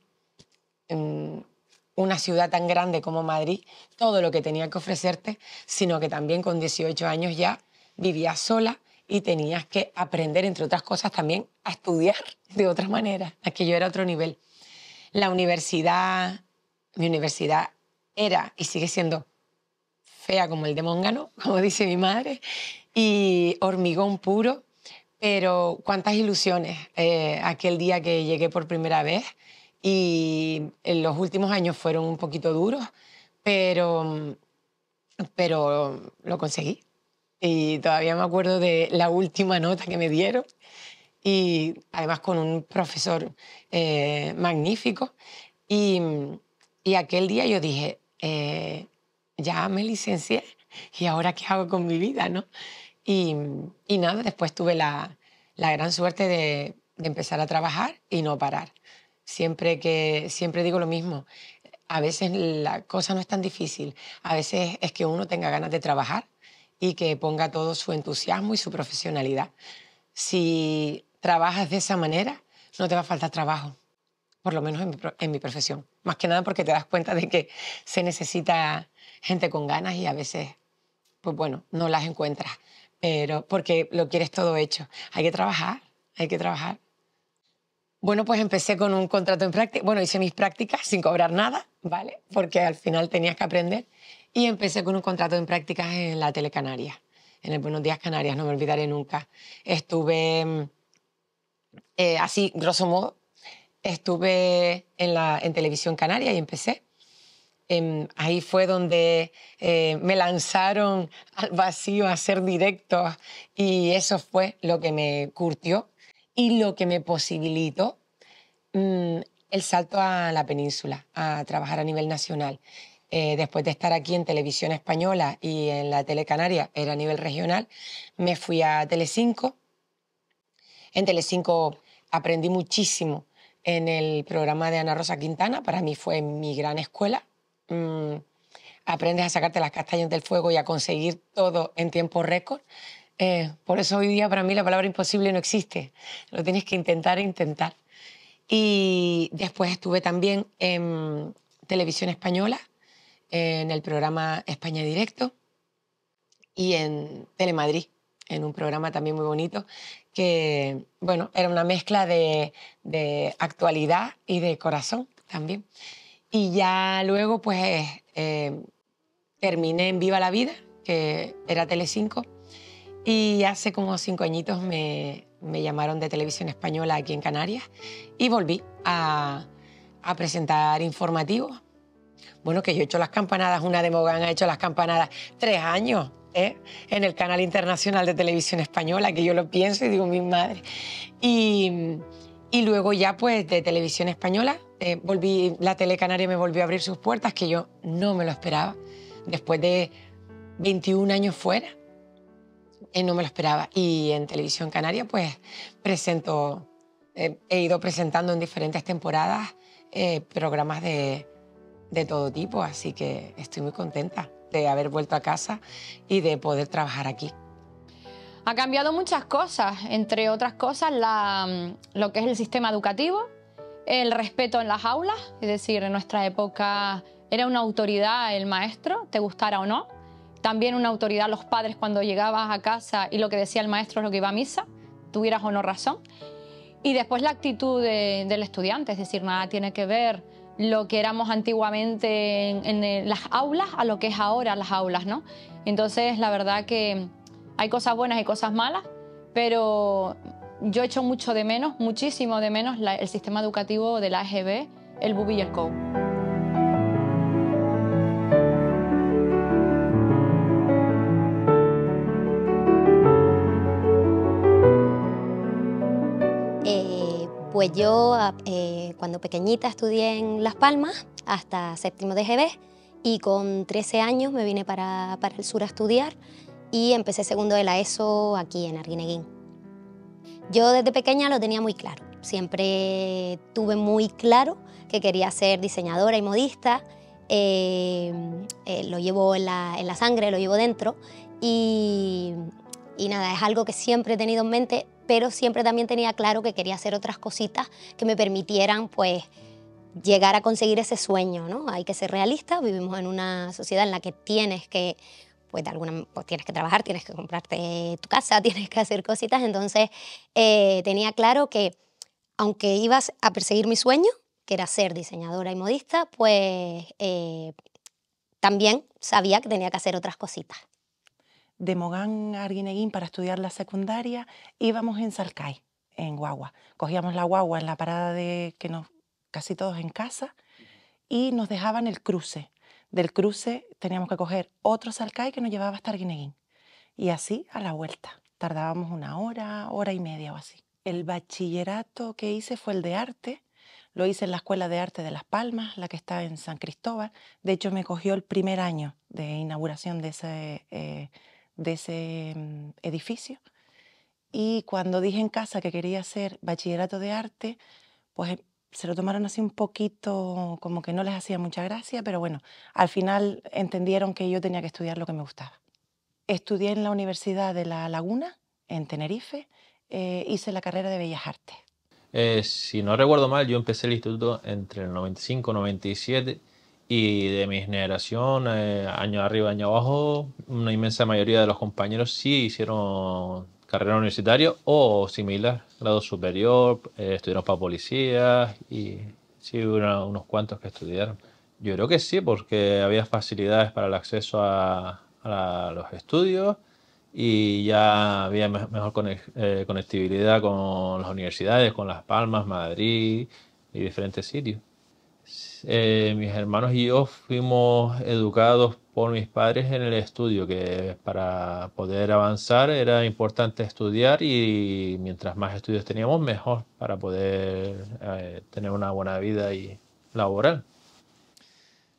mm, una ciudad tan grande como Madrid todo lo que tenía que ofrecerte, sino que también con 18 años ya vivía sola y tenías que aprender, entre otras cosas, también a estudiar de otra manera. que yo era otro nivel. La universidad, mi universidad era y sigue siendo fea como el de Móngano, como dice mi madre, y hormigón puro, pero cuántas ilusiones eh, aquel día que llegué por primera vez y en los últimos años fueron un poquito duros, pero, pero lo conseguí. Y todavía me acuerdo de la última nota que me dieron y además con un profesor eh, magnífico. Y, aquel día yo dije, eh, ya me licencié y ahora qué hago con mi vida, ¿no? Y, nada, después tuve la, gran suerte de empezar a trabajar y no parar. Siempre, siempre digo lo mismo. A veces la cosa no es tan difícil. A veces es que uno tenga ganas de trabajar y que ponga todo su entusiasmo y su profesionalidad. Si trabajas de esa manera, no te va a faltar trabajo, por lo menos en mi, en mi profesión. Más que nada porque te das cuenta de que se necesita gente con ganas y a veces, pues bueno, no las encuentras, pero porque lo quieres todo hecho. Hay que trabajar, hay que trabajar. Bueno, pues empecé con un contrato en práctica. Bueno, hice mis prácticas sin cobrar nada, ¿vale? Porque al final tenías que aprender. Y empecé con un contrato en prácticas en la Telecanaria, en el Buenos Días Canarias, no me olvidaré nunca. Estuve, mm, eh, así, grosso modo, estuve en, la, en Televisión Canaria y empecé. Em, ahí fue donde eh, me lanzaron al vacío a hacer directos y eso fue lo que me curtió y lo que me posibilitó mm, el salto a la península, a trabajar a nivel nacional. Eh, después de estar aquí en Televisión Española y en la Telecanaria, era a nivel regional, me fui a Telecinco. En Telecinco aprendí muchísimo en el programa de Ana Rosa Quintana, para mí fue mi gran escuela. Mm, aprendes a sacarte las castañas del fuego y a conseguir todo en tiempo récord. Eh, por eso hoy día para mí la palabra imposible no existe. Lo tienes que intentar e intentar. Y después estuve también en televisión española, en el programa España Directo y en Telemadrid, en un programa también muy bonito, que bueno, era una mezcla de, actualidad y de corazón también. Y ya luego pues eh, terminé en Viva la Vida, que era Telecinco. 5 y hace como cinco añitos me, llamaron de Televisión Española aquí en Canarias y volví a, presentar informativos. Bueno, que yo he hecho las campanadas, una de Mogán ha hecho las campanadas tres años ¿eh? en el canal internacional de televisión española, que yo lo pienso y digo, mi madre. Y, luego ya pues de televisión española, eh, volví, la telecanaria me volvió a abrir sus puertas, que yo no me lo esperaba, después de 21 años fuera. Eh, no me lo esperaba. Y en Televisión Canaria, pues, presento, eh, he ido presentando en diferentes temporadas eh, programas de, todo tipo, así que estoy muy contenta de haber vuelto a casa y de poder trabajar aquí. Ha cambiado muchas cosas, entre otras cosas mm, lo que es el sistema educativo, el respeto en las aulas, es decir, en nuestra época era una autoridad el maestro, te gustara o no, también una autoridad los padres cuando llegabas a casa y lo que decía el maestro es lo que iba a misa, tuvieras o no razón. Y después la actitud del estudiante, es decir, nada tiene que ver lo que éramos antiguamente en, eh, las aulas a lo que es ahora las aulas, ¿no? Entonces, la verdad que hay cosas buenas y cosas malas, pero yo echo mucho de menos, muchísimo de menos el sistema educativo de la AGB, el BUBI y el COU. Pues yo ah, eh, cuando pequeñita estudié en Las Palmas hasta séptimo de GB y con 13 años me vine para, el sur a estudiar y empecé segundo de la ESO aquí en Arguineguín. Yo desde pequeña lo tenía muy claro, siempre tuve muy claro que quería ser diseñadora y modista, em, eh, lo llevo en la, sangre, lo llevo dentro y, y nada, es algo que siempre he tenido en mente pero siempre también tenía claro que quería hacer otras cositas que me permitieran pues llegar a conseguir ese sueño, ¿no? Hay que ser realista, vivimos en una sociedad en la que tienes que pues de alguna pues, tienes que trabajar, tienes que comprarte tu casa, tienes que hacer cositas, entonces eh, tenía claro que aunque ibas a perseguir mi sueño, que era ser diseñadora y modista, pues eh, también sabía que tenía que hacer otras cositas de Mogán a Arguineguín para estudiar la secundaria, íbamos en Salcay, en guagua. Cogíamos la guagua en la parada de que nos casi todos en casa y nos dejaban el cruce. Del cruce teníamos que coger otro Salcay que nos llevaba hasta Arguineguín. Y así a la vuelta. Tardábamos una hora, hora y media o así. El bachillerato que hice fue el de arte. Lo hice en la Escuela de Arte de Las Palmas, la que está en San Cristóbal. De hecho, me cogió el primer año de inauguración de ese eh, de ese mm, edificio. Y cuando dije en casa que quería hacer bachillerato de arte, pues em, se lo tomaron así un poquito, como que no les hacía mucha gracia, pero bueno, al final entendieron que yo tenía que estudiar lo que me gustaba. Estudié en la Universidad de La Laguna, en Tenerife, eh, hice la carrera de Bellas Artes. Eh, si no recuerdo mal, yo empecé el instituto entre el 95 y 97 y de mi generación, eh, año arriba, año abajo, una inmensa mayoría de los compañeros sí hicieron carrera universitaria o similar, grado superior, eh, estudiaron para policía y sí, hubo unos cuantos que estudiaron. Yo creo que sí, porque había facilidades para el acceso a, los estudios y ya había mejor eh, conectividad con las universidades, con Las Palmas, Madrid y diferentes sitios. Eh, mis hermanos y yo fuimos educados por mis padres en el estudio, que para poder avanzar era importante estudiar y mientras más estudios teníamos, mejor para poder eh, tener una buena vida y laboral.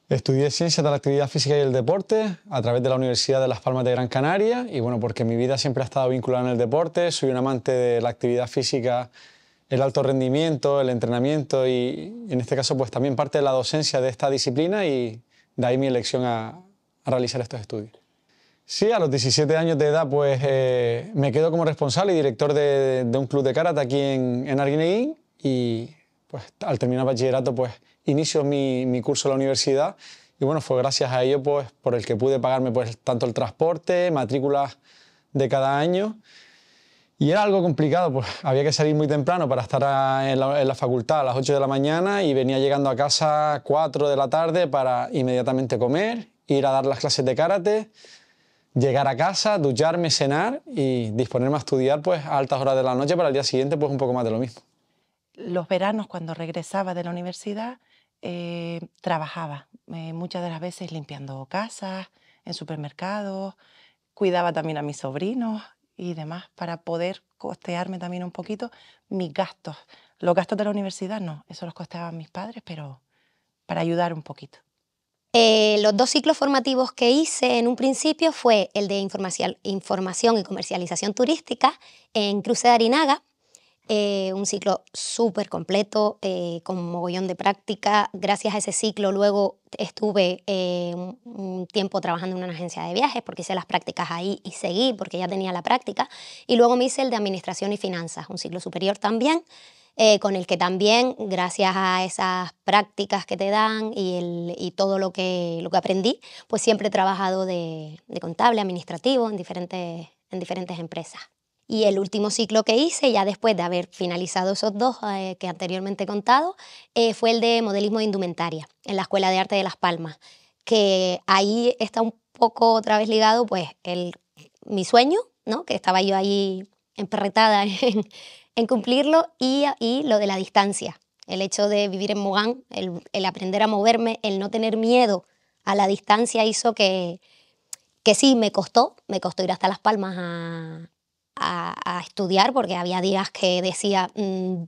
Estudié ciencias de la actividad física y el deporte a través de la Universidad de Las Palmas de Gran Canaria y bueno, porque mi vida siempre ha estado vinculada en el deporte, soy un amante de la actividad física el alto rendimiento, el entrenamiento y en este caso pues también parte de la docencia de esta disciplina y de ahí mi elección a, realizar estos estudios. Sí, a los 17 años de edad pues eh, me quedo como responsable y director de, un club de karate aquí en, en Arguineguín y pues al terminar bachillerato pues inicio mi, curso en la universidad y bueno, fue gracias a ello pues por el que pude pagarme pues tanto el transporte, matrículas de cada año y era algo complicado, pues había que salir muy temprano para estar en la, facultad a las 8 de la mañana y venía llegando a casa a 4 de la tarde para inmediatamente comer, ir a dar las clases de karate, llegar a casa, ducharme, cenar y disponerme a estudiar pues a altas horas de la noche para el día siguiente pues un poco más de lo mismo. Los veranos cuando regresaba de la universidad eh, trabajaba eh, muchas de las veces limpiando casas, en supermercados, cuidaba también a mis sobrinos, y demás para poder costearme también un poquito mis gastos. Los gastos de la universidad no, eso los costeaban mis padres, pero para ayudar un poquito. Eh, los dos ciclos formativos que hice en un principio fue el de información, información y comercialización turística en Cruce de Arinaga eh, un ciclo súper completo, eh, con mogollón de práctica. Gracias a ese ciclo luego estuve eh, un tiempo trabajando en una agencia de viajes porque hice las prácticas ahí y seguí porque ya tenía la práctica. Y luego me hice el de Administración y Finanzas, un ciclo superior también. con el que también, gracias a esas prácticas que te dan y, todo lo que, aprendí, pues siempre he trabajado de, contable, administrativo, en en diferentes empresas. Y el último ciclo que hice, ya después de haber finalizado esos dos eh, que anteriormente he contado, eh, fue el de modelismo de indumentaria en la Escuela de Arte de Las Palmas, que ahí está un poco otra vez ligado pues el, mi sueño, ¿no? que estaba yo ahí emperretada en, cumplirlo, y, y, lo de la distancia, el hecho de vivir en Mogán, el, el aprender a moverme, el no tener miedo a la distancia hizo que, que sí, me costó, me costó ir hasta Las Palmas a, a, estudiar porque había días que decía... Mm,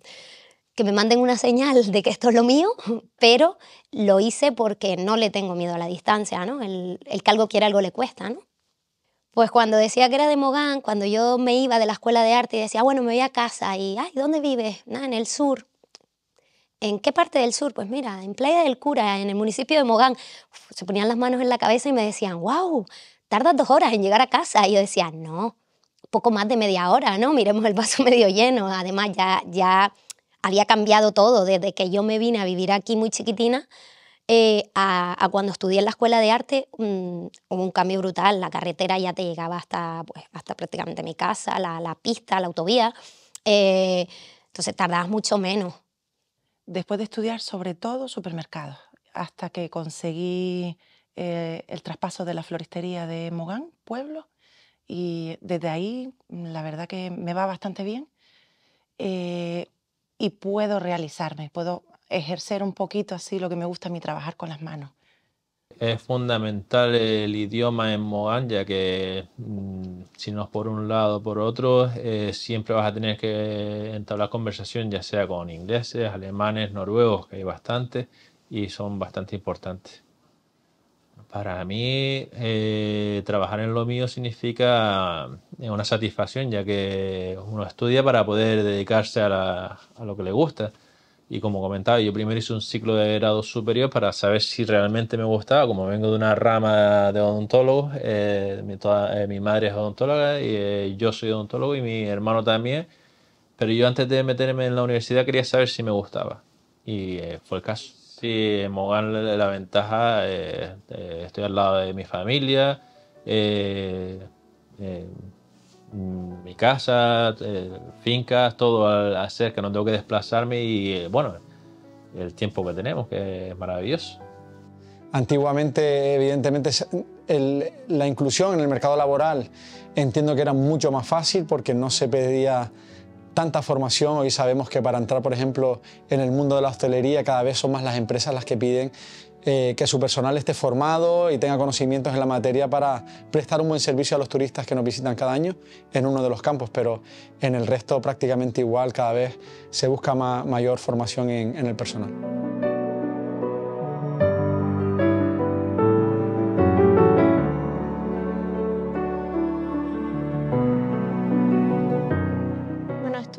que me manden una señal de que esto es lo mío, pero lo hice porque no le tengo miedo a la distancia, ¿no? El, el, que algo quiere algo le cuesta, ¿no? Pues cuando decía que era de Mogán, cuando yo me iba de la escuela de arte y decía, bueno, me voy a casa y, ay, ¿dónde vives? Nada, en el sur. ¿En qué parte del sur? Pues mira, en Playa del Cura, en el municipio de Mogán. se ponían las manos en la cabeza y me decían, wow, tardas dos horas en llegar a casa. Y yo decía, no, poco más de media hora, ¿no? Miremos el vaso medio lleno. Además, ya, ya había cambiado todo desde que yo me vine a vivir aquí muy chiquitina. Eh, a, cuando estudié en la escuela de arte mm, hubo un cambio brutal, la carretera ya te llegaba hasta, pues, hasta prácticamente mi casa, la, pista, la autovía, eh, entonces tardabas mucho menos. Después de estudiar sobre todo supermercados, hasta que conseguí eh, el traspaso de la floristería de Mogán, pueblo, y desde ahí, mm, la verdad que me va bastante bien eh, y puedo realizarme, puedo ejercer un poquito así lo que me gusta a mí, trabajar con las manos. Es fundamental el idioma en Mogán, ya que mm, si no es por un lado o por otro, eh, siempre vas a tener que entablar conversación, ya sea con ingleses, alemanes, noruegos, que hay bastante y son bastante importantes. Para mí, eh, trabajar en lo mío significa eh, una satisfacción, ya que uno estudia para poder dedicarse a, lo que le gusta. Y como comentaba, yo primero hice un ciclo de grado superior para saber si realmente me gustaba. Como vengo de una rama de odontólogos, eh, mi, madre es odontóloga y yo soy odontólogo y mi hermano también. Pero yo antes de meterme en la universidad quería saber si me gustaba. Y fue el caso y en Mogán la, ventaja, eh, eh, estoy al lado de mi familia, eh, mi casa, fincas, todo al, hacer que no tengo que desplazarme y bueno, el tiempo que tenemos, que es maravilloso. Antiguamente, evidentemente, la inclusión en el mercado laboral entiendo que era mucho más fácil porque no se pedía tanta formación. Hoy sabemos que para entrar, por ejemplo, en el mundo de la hostelería, cada vez son más las empresas las que piden eh, que su personal esté formado y tenga conocimientos en la materia para prestar un buen servicio a los turistas que nos visitan cada año en uno de los campos, pero en el resto prácticamente igual, cada vez se busca mayor formación en el personal.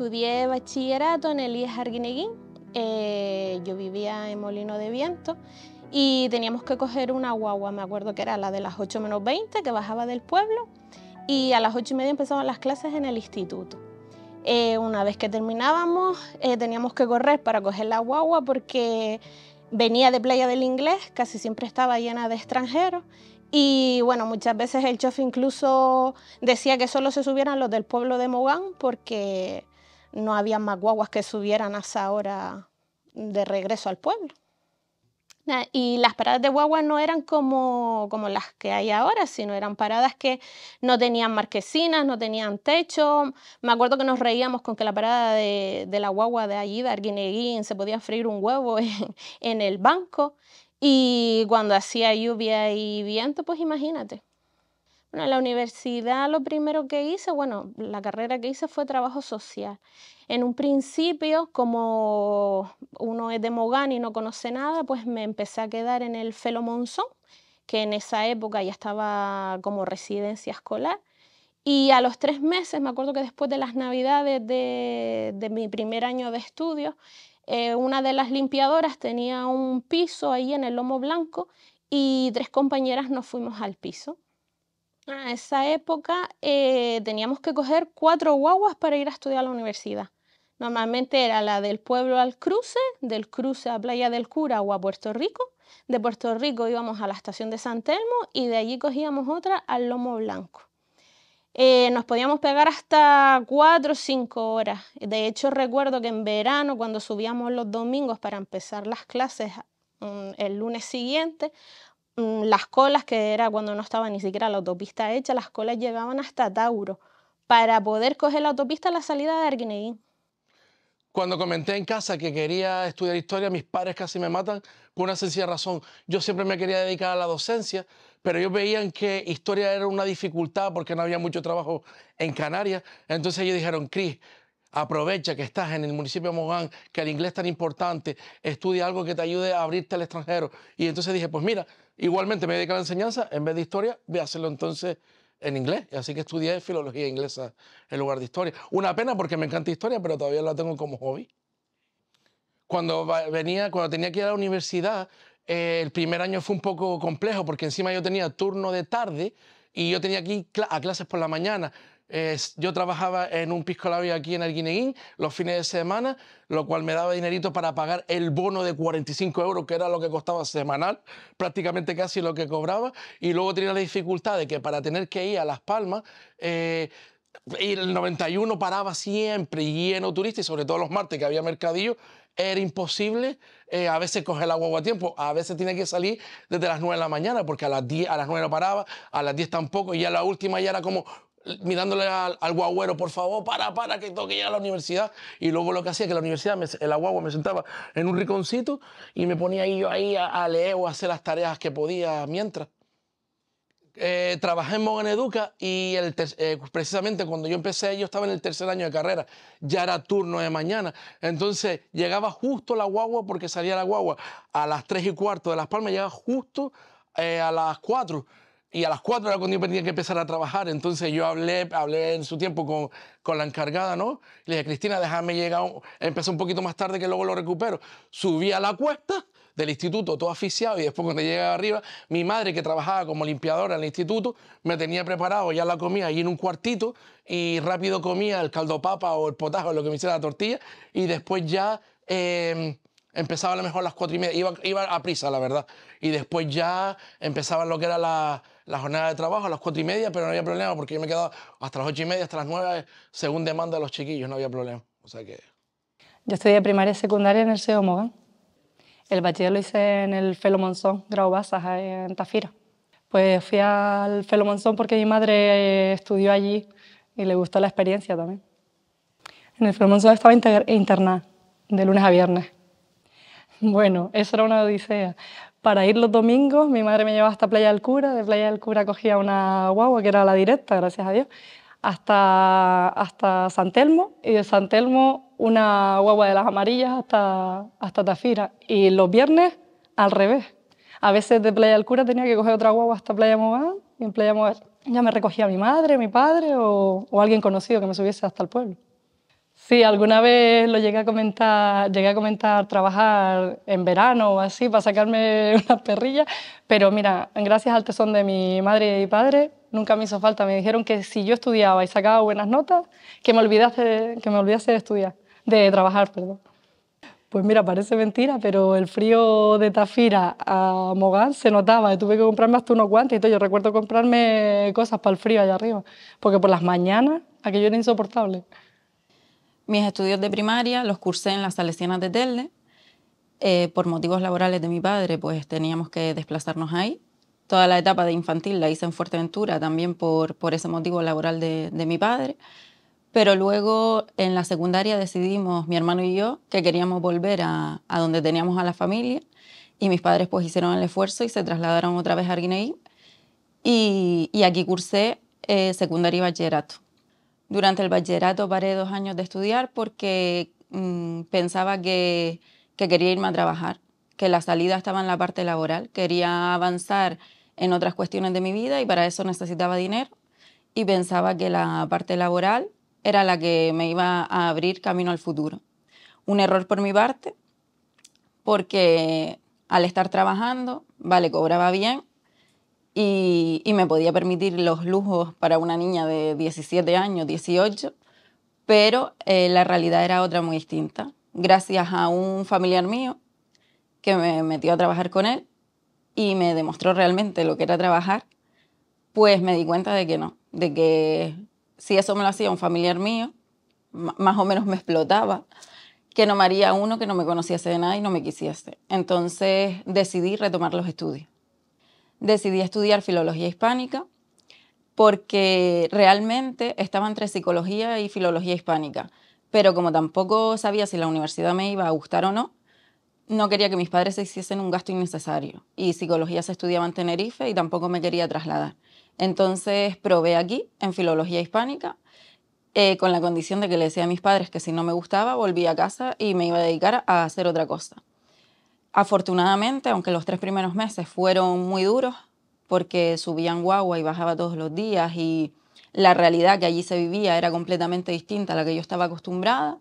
estudié bachillerato en Elías Arguineguín. Eh, yo vivía en Molino de Viento y teníamos que coger una guagua, me acuerdo que era la de las 8 menos 20, que bajaba del pueblo, y a las 8 y media empezaban las clases en el instituto. Eh, una vez que terminábamos, eh, teníamos que correr para coger la guagua porque venía de Playa del Inglés, casi siempre estaba llena de extranjeros, y bueno, muchas veces el chofer incluso decía que solo se subieran los del pueblo de Mogán porque no había más guaguas que subieran a esa hora de regreso al pueblo. Ah, y las paradas de guagua no eran como, como las que hay ahora, sino eran paradas que no tenían marquesinas, no tenían techo. Me acuerdo que nos reíamos con que la parada de, la guagua de allí, de Arguineguín, se podía freír un huevo en el banco. Y cuando hacía lluvia y viento, pues imagínate en la universidad lo primero que hice, bueno, la carrera que hice fue trabajo social. En un principio, como uno es de Mogán y no conoce nada, pues me empecé a quedar en el Felo que en esa época ya estaba como residencia escolar. Y a los tres meses, me acuerdo que después de las navidades de, mi primer año de estudio, eh, una de las limpiadoras tenía un piso ahí en el lomo blanco y tres compañeras nos fuimos al piso. A esa época eh, teníamos que coger cuatro guaguas para ir a estudiar a la universidad. Normalmente era la del pueblo al cruce, del cruce a Playa del Cura o a Puerto Rico. De Puerto Rico íbamos a la estación de San Telmo y de allí cogíamos otra al Lomo Blanco. Eh, nos podíamos pegar hasta cuatro o cinco horas. De hecho, recuerdo que en verano, cuando subíamos los domingos para empezar las clases mm, el lunes siguiente, Mm, las colas, que era cuando no estaba ni siquiera la autopista hecha, las colas llegaban hasta Tauro para poder coger la autopista a la salida de Arguineguín. Cuando comenté en casa que quería estudiar historia, mis padres casi me matan por una sencilla razón. Yo siempre me quería dedicar a la docencia, pero ellos veían que historia era una dificultad porque no había mucho trabajo en Canarias. Entonces ellos dijeron, Cris, Aprovecha que estás en el municipio de Mogán, que el inglés es tan importante, estudia algo que te ayude a abrirte al extranjero. Y entonces dije, pues mira, igualmente me dedico a la enseñanza, en vez de historia, voy a hacerlo entonces en inglés. Así que estudié filología inglesa en lugar de historia. Una pena porque me encanta historia, pero todavía la tengo como hobby. Cuando, venía, cuando tenía que ir a la universidad, eh, el primer año fue un poco complejo porque encima yo tenía turno de tarde y yo tenía que ir a clases por la mañana yo trabajaba en un pisco labio aquí en el Guineguín los fines de semana, lo cual me daba dinerito para pagar el bono de 45 euros, que era lo que costaba semanal, prácticamente casi lo que cobraba. Y luego tenía la dificultad de que para tener que ir a Las Palmas, eh, y el 91 paraba siempre lleno turista y sobre todo los martes que había mercadillo, era imposible eh, a veces coger la guagua a tiempo, a veces tenía que salir desde las 9 de la mañana porque a las 10 a las 9 no paraba, a las 10 tampoco y a la última ya era como mirándole al, guagüero, por favor, para, para, que toque a la universidad. Y luego lo que hacía, que la universidad, me, el guagua me sentaba en un riconcito y me ponía yo ahí a, leer o a hacer las tareas que podía mientras. Eh, trabajé en Mogan Educa y el eh, precisamente cuando yo empecé, yo estaba en el tercer año de carrera, ya era turno de mañana. Entonces llegaba justo la guagua, porque salía la guagua a las tres y cuarto de Las Palmas, llegaba justo eh, a las 4 y a las 4 era cuando yo tenía que empezar a trabajar. Entonces yo hablé, hablé en su tiempo con, con la encargada, ¿no? Le dije, Cristina, déjame llegar, empecé un poquito más tarde que luego lo recupero. Subí a la cuesta del instituto, todo asfixiado, y después cuando llegaba arriba, mi madre, que trabajaba como limpiadora en el instituto, me tenía preparado ya la comía allí en un cuartito y rápido comía el caldo papa o el potajo o lo que me hiciera la tortilla y después ya... Em, empezaba a lo mejor a las cuatro y media, iba, iba a prisa, la verdad. Y después ya empezaba lo que era la, la jornada de trabajo a las cuatro y media, pero no había problema porque yo me quedaba hasta las ocho y media, hasta las nueve, según demanda de los chiquillos, no había problema. O sea que... Yo estudié primaria y secundaria en el CEO Mogán. El bachiller lo hice en el Felo Monzón, Grau Basas, en Tafira. Pues fui al Felo Monzón porque mi madre eh, estudió allí y le gustó la experiencia también. En el Felo Monzón estaba internada de lunes a viernes. Bueno, eso era una odisea, para ir los domingos. Mi madre me llevaba hasta Playa del Cura, de Playa del Cura cogía una guagua que era la directa, gracias a Dios, hasta, hasta San Telmo y de San Telmo una guagua de las amarillas hasta, hasta Tafira. Y los viernes al revés. A veces de Playa del Cura tenía que coger otra guagua hasta Playa Mogal y en Playa Mogal ya me recogía mi madre, mi padre o alguien conocido que me subiese hasta el pueblo. Sí, alguna vez lo llegué a comentar, llegué a comentar trabajar en verano o así para sacarme unas perrillas, pero mira, gracias al tesón de mi madre y padre nunca me hizo falta. Me dijeron que si yo estudiaba y sacaba buenas notas, que me olvidase, que me olvidase de estudiar, de trabajar, perdón. Pues mira, parece mentira, pero el frío de Tafira a Mogán se notaba. tuve que comprarme hasta unos guantes y todo. Yo recuerdo comprarme cosas para el frío allá arriba, porque por las mañanas aquello era insoportable. Mis estudios de primaria los cursé en las Salesianas de Telde. Eh, por motivos laborales de mi padre, pues teníamos que desplazarnos ahí. Toda la etapa de infantil la hice en Fuerteventura, también por, por ese motivo laboral de, mi padre. Pero luego en la secundaria decidimos, mi hermano y yo, que queríamos volver a, donde teníamos a la familia. Y mis padres pues hicieron el esfuerzo y se trasladaron otra vez a Guinea. Y, y aquí cursé eh, secundaria y bachillerato. Durante el bachillerato paré dos años de estudiar porque mm, pensaba que, que quería irme a trabajar, que la salida estaba en la parte laboral, quería avanzar en otras cuestiones de mi vida y para eso necesitaba dinero y pensaba que la parte laboral era la que me iba a abrir camino al futuro. Un error por mi parte, porque al estar trabajando, vale, cobraba bien, y, me podía permitir los lujos para una niña de 17 años, 18, pero eh, la realidad era otra muy distinta. Gracias a un familiar mío que me metió a trabajar con él y me demostró realmente lo que era trabajar, pues me di cuenta de que no, de que si eso me lo hacía un familiar mío, más o menos me explotaba, que no me haría uno que no me conociese de nada y no me quisiese. Entonces decidí retomar los estudios decidí estudiar filología hispánica porque realmente estaba entre psicología y filología hispánica, pero como tampoco sabía si la universidad me iba a gustar o no, no quería que mis padres se hiciesen un gasto innecesario y psicología se estudiaba en Tenerife y tampoco me quería trasladar. Entonces probé aquí en filología hispánica eh, con la condición de que le decía a mis padres que si no me gustaba volvía a casa y me iba a dedicar a hacer otra cosa. Afortunadamente, aunque los tres primeros meses fueron muy duros, porque subían guagua y bajaba todos los días y la realidad que allí se vivía era completamente distinta a la que yo estaba acostumbrada.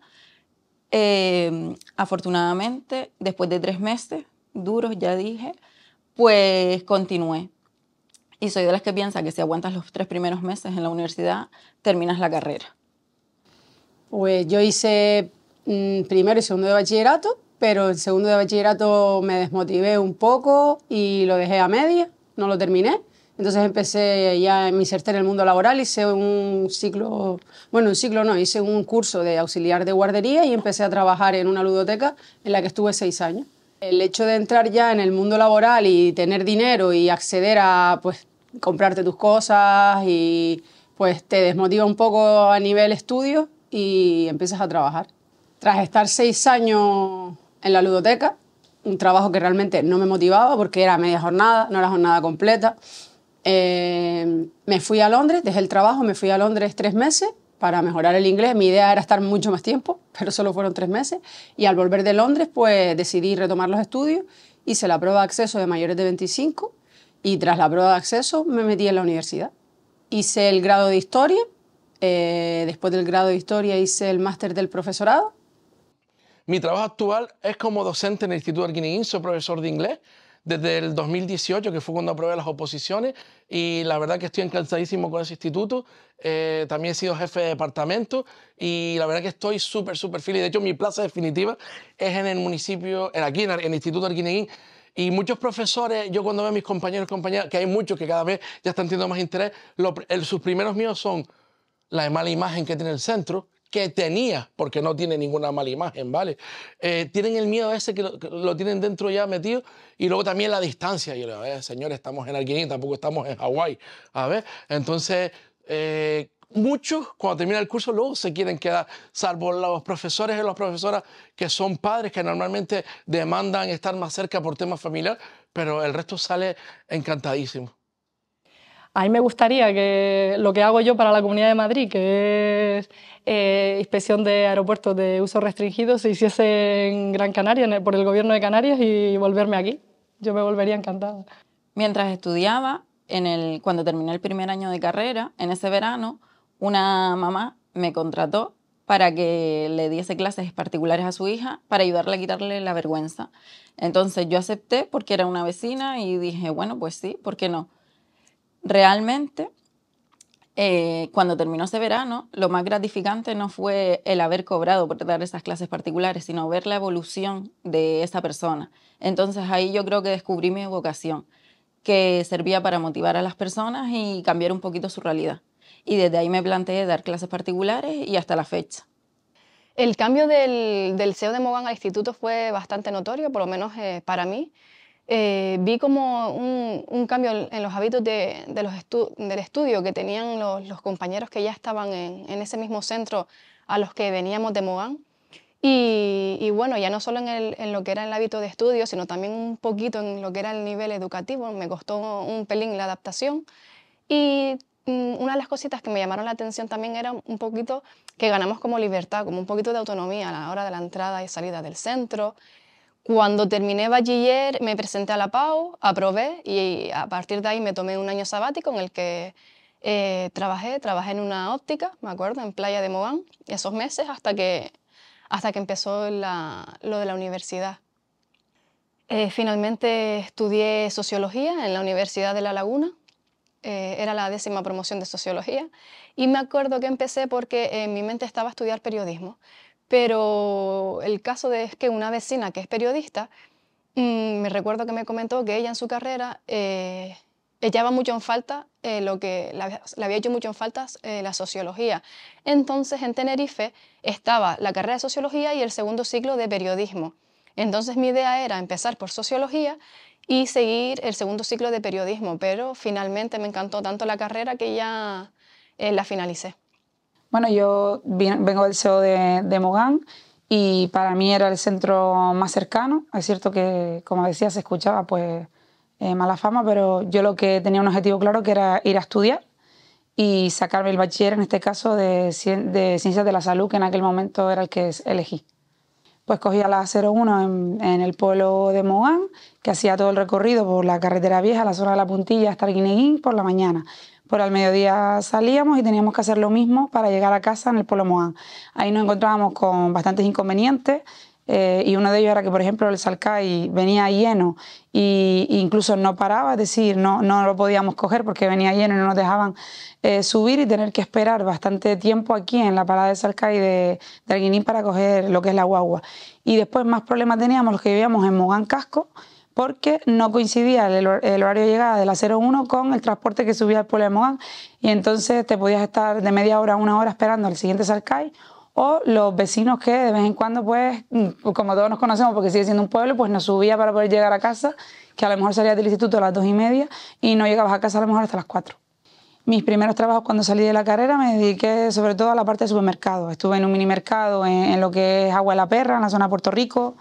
Eh, afortunadamente, después de tres meses duros, ya dije, pues continué. Y soy de las que piensa que si aguantas los tres primeros meses en la universidad, terminas la carrera. Pues yo hice mm, primero y segundo de bachillerato pero el segundo de bachillerato me desmotivé un poco y lo dejé a media, no lo terminé. Entonces empecé ya en mi en el mundo laboral, hice un ciclo, bueno, un ciclo no, hice un curso de auxiliar de guardería y empecé a trabajar en una ludoteca en la que estuve seis años. El hecho de entrar ya en el mundo laboral y tener dinero y acceder a, pues, comprarte tus cosas y, pues, te desmotiva un poco a nivel estudio y empiezas a trabajar. Tras estar seis años en la ludoteca, un trabajo que realmente no me motivaba porque era media jornada, no era jornada completa. Eh, me fui a Londres, dejé el trabajo, me fui a Londres tres meses para mejorar el inglés. Mi idea era estar mucho más tiempo, pero solo fueron tres meses. Y al volver de Londres, pues decidí retomar los estudios, hice la prueba de acceso de mayores de 25 y tras la prueba de acceso me metí en la universidad. Hice el grado de historia, eh, después del grado de historia hice el máster del profesorado mi trabajo actual es como docente en el Instituto Arguineguín, soy profesor de inglés desde el 2018, que fue cuando aprobé las oposiciones, y la verdad que estoy encantadísimo con ese instituto. Eh, también he sido jefe de departamento y la verdad que estoy súper, súper feliz. De hecho, mi plaza definitiva es en el municipio, en aquí, en el Instituto Arguineguín. Y muchos profesores, yo cuando veo a mis compañeros y compañeras, que hay muchos que cada vez ya están teniendo más interés, sus primeros míos son la mala imagen que tiene el centro, que tenía, porque no tiene ninguna mala imagen, ¿vale? Eh, tienen el miedo ese que lo, tienen dentro ya metido y luego también la distancia. yo le digo, señores, estamos en Arguiní, tampoco estamos en Hawái, a ver. Entonces, eh, muchos cuando termina el curso luego se quieren quedar, salvo los profesores y las profesoras que son padres que normalmente demandan estar más cerca por temas familiares, pero el resto sale encantadísimo. A mí me gustaría que lo que hago yo para la Comunidad de Madrid, que es eh, inspección de aeropuertos de uso restringido se hiciese en Gran Canaria, por el gobierno de Canarias, y volverme aquí. Yo me volvería encantada. Mientras estudiaba, cuando terminé el primer año de carrera, en ese verano, una mamá me contrató para que le diese clases particulares a su hija para ayudarle a quitarle la vergüenza. Entonces yo acepté porque era una vecina y dije, bueno, pues sí, ¿por qué no? Realmente eh, cuando terminó ese verano, lo más gratificante no fue el haber cobrado por dar esas clases particulares, sino ver la evolución de esa persona. Entonces ahí yo creo que descubrí mi vocación, que servía para motivar a las personas y cambiar un poquito su realidad. Y desde ahí me planteé dar clases particulares y hasta la fecha. El cambio del, CEO de Mogan al instituto fue bastante notorio, por lo menos eh, para mí. Eh, vi como un, cambio en los hábitos de, los del estudio que tenían los, compañeros que ya estaban en, ese mismo centro a los que veníamos de Mogán. Y, bueno, ya no solo en, en, lo que era el hábito de estudio, sino también un poquito en lo que era el nivel educativo. Me costó un pelín la adaptación. Y mm, una de las cositas que me llamaron la atención también era un poquito que ganamos como libertad, como un poquito de autonomía a la hora de la entrada y salida del centro. Cuando terminé bachiller me presenté a la PAU, aprobé y a partir de ahí me tomé un año sabático en el que eh, trabajé, trabajé en una óptica, me acuerdo, en Playa de Mogán, esos meses hasta que, hasta que empezó lo de la universidad. Eh, finalmente estudié sociología en la Universidad de La Laguna, eh, era la décima promoción de sociología, y me acuerdo que empecé porque en mi mente estaba estudiar periodismo. Pero el caso es que una vecina que es periodista, mm, me recuerdo que me comentó que ella en su carrera eh, echaba mucho en falta eh, lo que le había hecho mucho en falta eh, la sociología. Entonces en Tenerife estaba la carrera de sociología y el segundo ciclo de periodismo. Entonces mi idea era empezar por sociología y seguir el segundo ciclo de periodismo, pero finalmente me encantó tanto la carrera que ya la finalicé. Bueno, yo vengo del CEO de, Mogán y para mí era el centro más cercano. Es cierto que, como decía, se escuchaba pues eh, mala fama, pero yo lo que tenía un objetivo claro que era ir a estudiar y sacarme el bachiller, en este caso de, Ciencias de la Salud, que en aquel momento era el que elegí. Pues cogía la 01 en, en el pueblo de Mogán, que hacía todo el recorrido por la carretera vieja, la zona de la Puntilla hasta el Guineguín por la mañana. Por al mediodía salíamos y teníamos que hacer lo mismo para llegar a casa en el Polo moán Ahí nos encontrábamos con bastantes inconvenientes eh, y uno de ellos era que, por ejemplo, el Salcay venía lleno e incluso no paraba, es decir, no, no lo podíamos coger porque venía lleno y no nos dejaban eh, subir y tener que esperar bastante tiempo aquí en la parada de Salcay de, de para coger lo que es la guagua. Y después más problemas teníamos los que vivíamos en Mogán Casco, porque no coincidía el, horario de llegada de la 01 con el transporte que subía al pueblo y entonces te podías estar de media hora a una hora esperando al siguiente Salcay o los vecinos que de vez en cuando, pues, mm, como todos nos conocemos porque sigue siendo un pueblo, pues nos subía para poder llegar a casa, que a lo mejor salía del instituto a las dos y media y no llegabas a casa a lo mejor hasta las cuatro. Mis primeros trabajos cuando salí de la carrera me dediqué sobre todo a la parte de supermercado. Estuve en un minimercado en, lo que es Agua la Perra, en la zona de Puerto Rico,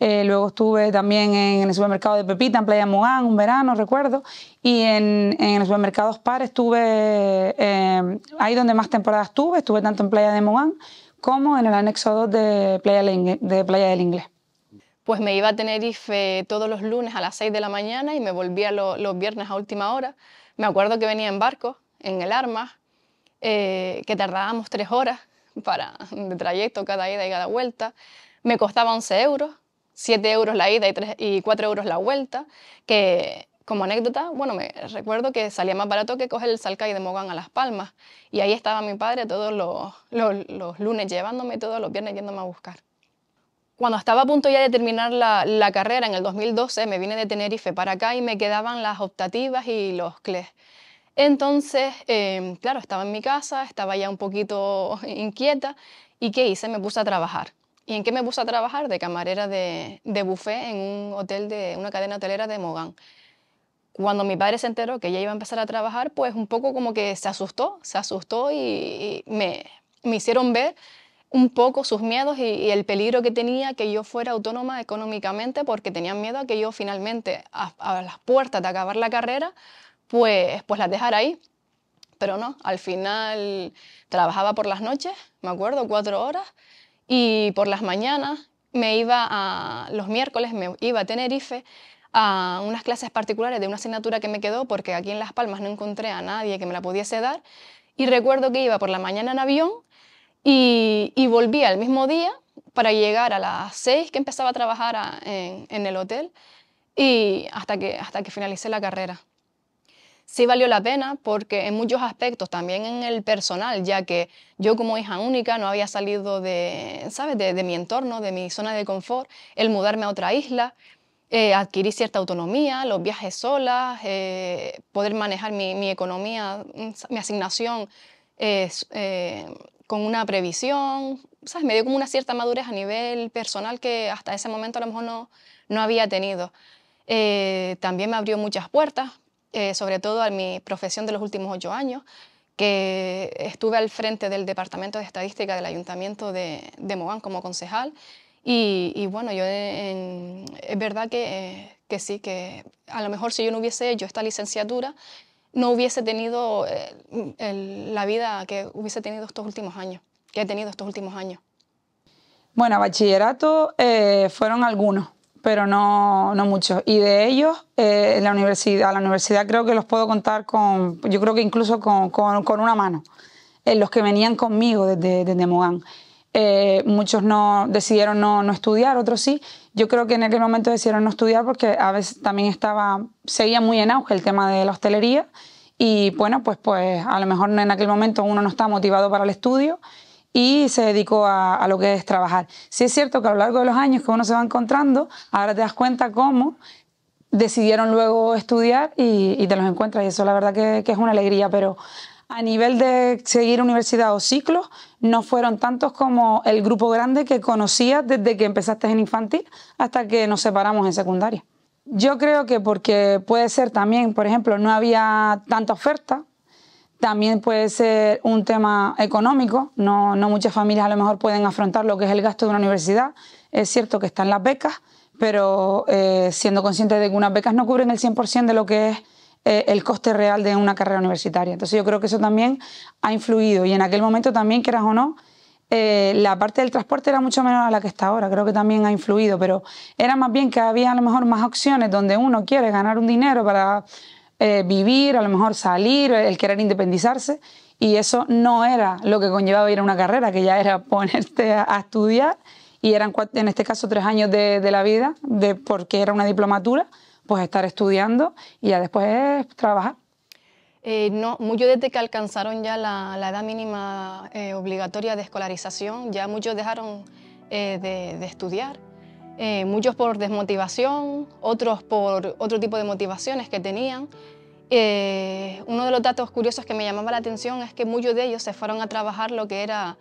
eh, luego estuve también en el supermercado de Pepita, en Playa Mogán, un verano, recuerdo. Y en, el supermercado Spar estuve, em, ahí donde más temporadas estuve, estuve tanto en Playa de Mogán como en el anexo 2 de Playa, de Playa del Inglés. Pues me iba a Tenerife todos los lunes a las 6 de la mañana y me volvía los, viernes a última hora. Me acuerdo que venía en barco, en el arma, eh, que tardábamos tres horas para, de trayecto cada ida y cada vuelta. Me costaba 11 euros 7 euros la ida y, 3, y 4 euros la vuelta, que como anécdota, bueno, me recuerdo que salía más barato que coger el Salcay de Mogán a Las Palmas. Y ahí estaba mi padre todos los, los, lunes llevándome todos los viernes yéndome a buscar. Cuando estaba a punto ya de terminar la, carrera, en el 2012, me vine de Tenerife para acá y me quedaban las optativas y los CLES. Entonces, em, claro, estaba en mi casa, estaba ya un poquito inquieta y ¿qué hice? Me puse a trabajar. ¿Y en qué me puse a trabajar? De camarera de, de buffet en un hotel de una cadena hotelera de Mogán. Cuando mi padre se enteró que ya iba a empezar a trabajar, pues un poco como que se asustó, se asustó y, me, me hicieron ver un poco sus miedos y, el peligro que tenía que yo fuera autónoma económicamente porque tenían miedo a que yo finalmente, a, las puertas de acabar la carrera, pues, pues las dejara ahí. Pero no, al final trabajaba por las noches, me acuerdo, cuatro horas, y por las mañanas me iba a, los miércoles me iba a Tenerife a unas clases particulares de una asignatura que me quedó porque aquí en Las Palmas no encontré a nadie que me la pudiese dar y recuerdo que iba por la mañana en avión y, volvía el mismo día para llegar a las seis que empezaba a trabajar en, el hotel y hasta que, hasta que finalicé la carrera sí valió la pena porque en muchos aspectos, también en el personal, ya que yo como hija única no había salido de, ¿sabes? de, mi entorno, de mi zona de confort, el mudarme a otra isla, eh, adquirir cierta autonomía, los viajes solas, eh, poder manejar mi, economía, mm, mi asignación eh, con una previsión, ¿sabes? me dio como una cierta madurez a nivel personal que hasta ese momento a lo mejor no, no había tenido. también me abrió muchas puertas, eh, sobre todo a mi profesión de los últimos ocho años, que estuve al frente del Departamento de Estadística del Ayuntamiento de, de Mogán como concejal. Y, bueno, yo es verdad eh, que, sí, que a lo mejor si yo no hubiese hecho esta licenciatura, no hubiese tenido eh, la vida que hubiese tenido estos últimos años, que he tenido estos últimos años. Bueno, bachillerato fueron algunos, pero no, no muchos. Y de ellos, a eh, la universidad, la universidad creo que los puedo contar con, yo creo que incluso con, una mano, eh, los que venían conmigo desde, desde Mogán. Eh, muchos no decidieron no, no, estudiar, otros sí. Yo creo que en aquel momento decidieron no estudiar porque a veces también estaba, seguía muy en auge el tema de la hostelería y bueno, pues, pues a lo mejor en aquel momento uno no está motivado para el estudio y se dedicó a, lo que es trabajar. Sí es cierto que a lo largo de los años que uno se va encontrando, ahora te das cuenta cómo decidieron luego estudiar y, te los encuentras y eso la verdad que, que es una alegría, pero a nivel de seguir universidad o ciclos, no fueron tantos como el grupo grande que conocías desde que empezaste en infantil hasta que nos separamos en secundaria. Yo creo que porque puede ser también, por ejemplo, no había tanta oferta, también puede ser un tema económico, no, muchas familias a lo mejor pueden afrontar lo que es el gasto de una universidad. Es cierto que están las becas, pero eh, siendo conscientes de que unas becas no cubren el 100% de lo que es eh, el coste real de una carrera universitaria. Entonces yo creo que eso también ha influido y en aquel momento también, quieras o no, eh, la parte del transporte era mucho menor a la que está ahora, creo que también ha influido, pero era más bien que había a lo mejor más opciones donde uno quiere ganar un dinero para eh, vivir, a lo mejor salir, el querer independizarse. Y eso no era lo que conllevaba ir a una carrera, que ya era ponerte a, estudiar. Y eran, en este caso, tres años de, la vida, de, porque era una diplomatura, pues estar estudiando y ya después trabajar. Eh, no, muchos desde que alcanzaron ya la, edad mínima eh, obligatoria de escolarización, ya muchos dejaron de, de, estudiar. muchos por desmotivación, otros por otro tipo de motivaciones que tenían, eh, uno de los datos curiosos que me llamaba la atención es que muchos de ellos se fueron a trabajar lo que era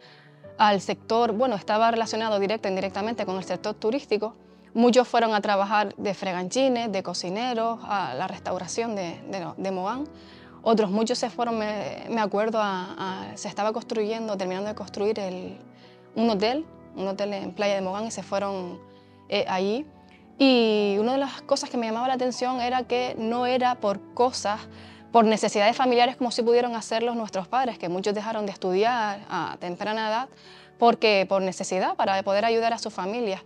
al sector, bueno, estaba relacionado directo e indirectamente con el sector turístico. Muchos fueron a trabajar de freganchines, de cocineros, a la restauración de, de, Mogán. Otros muchos se fueron, me, acuerdo, se estaba construyendo, terminando de construir el, un hotel, un hotel en Playa de Mogán y se fueron eh, allí y una de las cosas que me llamaba la atención era que no era por cosas, por necesidades familiares como si pudieron hacerlos nuestros padres, que muchos dejaron de estudiar a temprana edad porque por necesidad para poder ayudar a sus familias.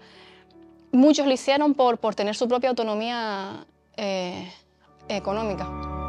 Muchos lo hicieron por, tener su propia autonomía eh, económica.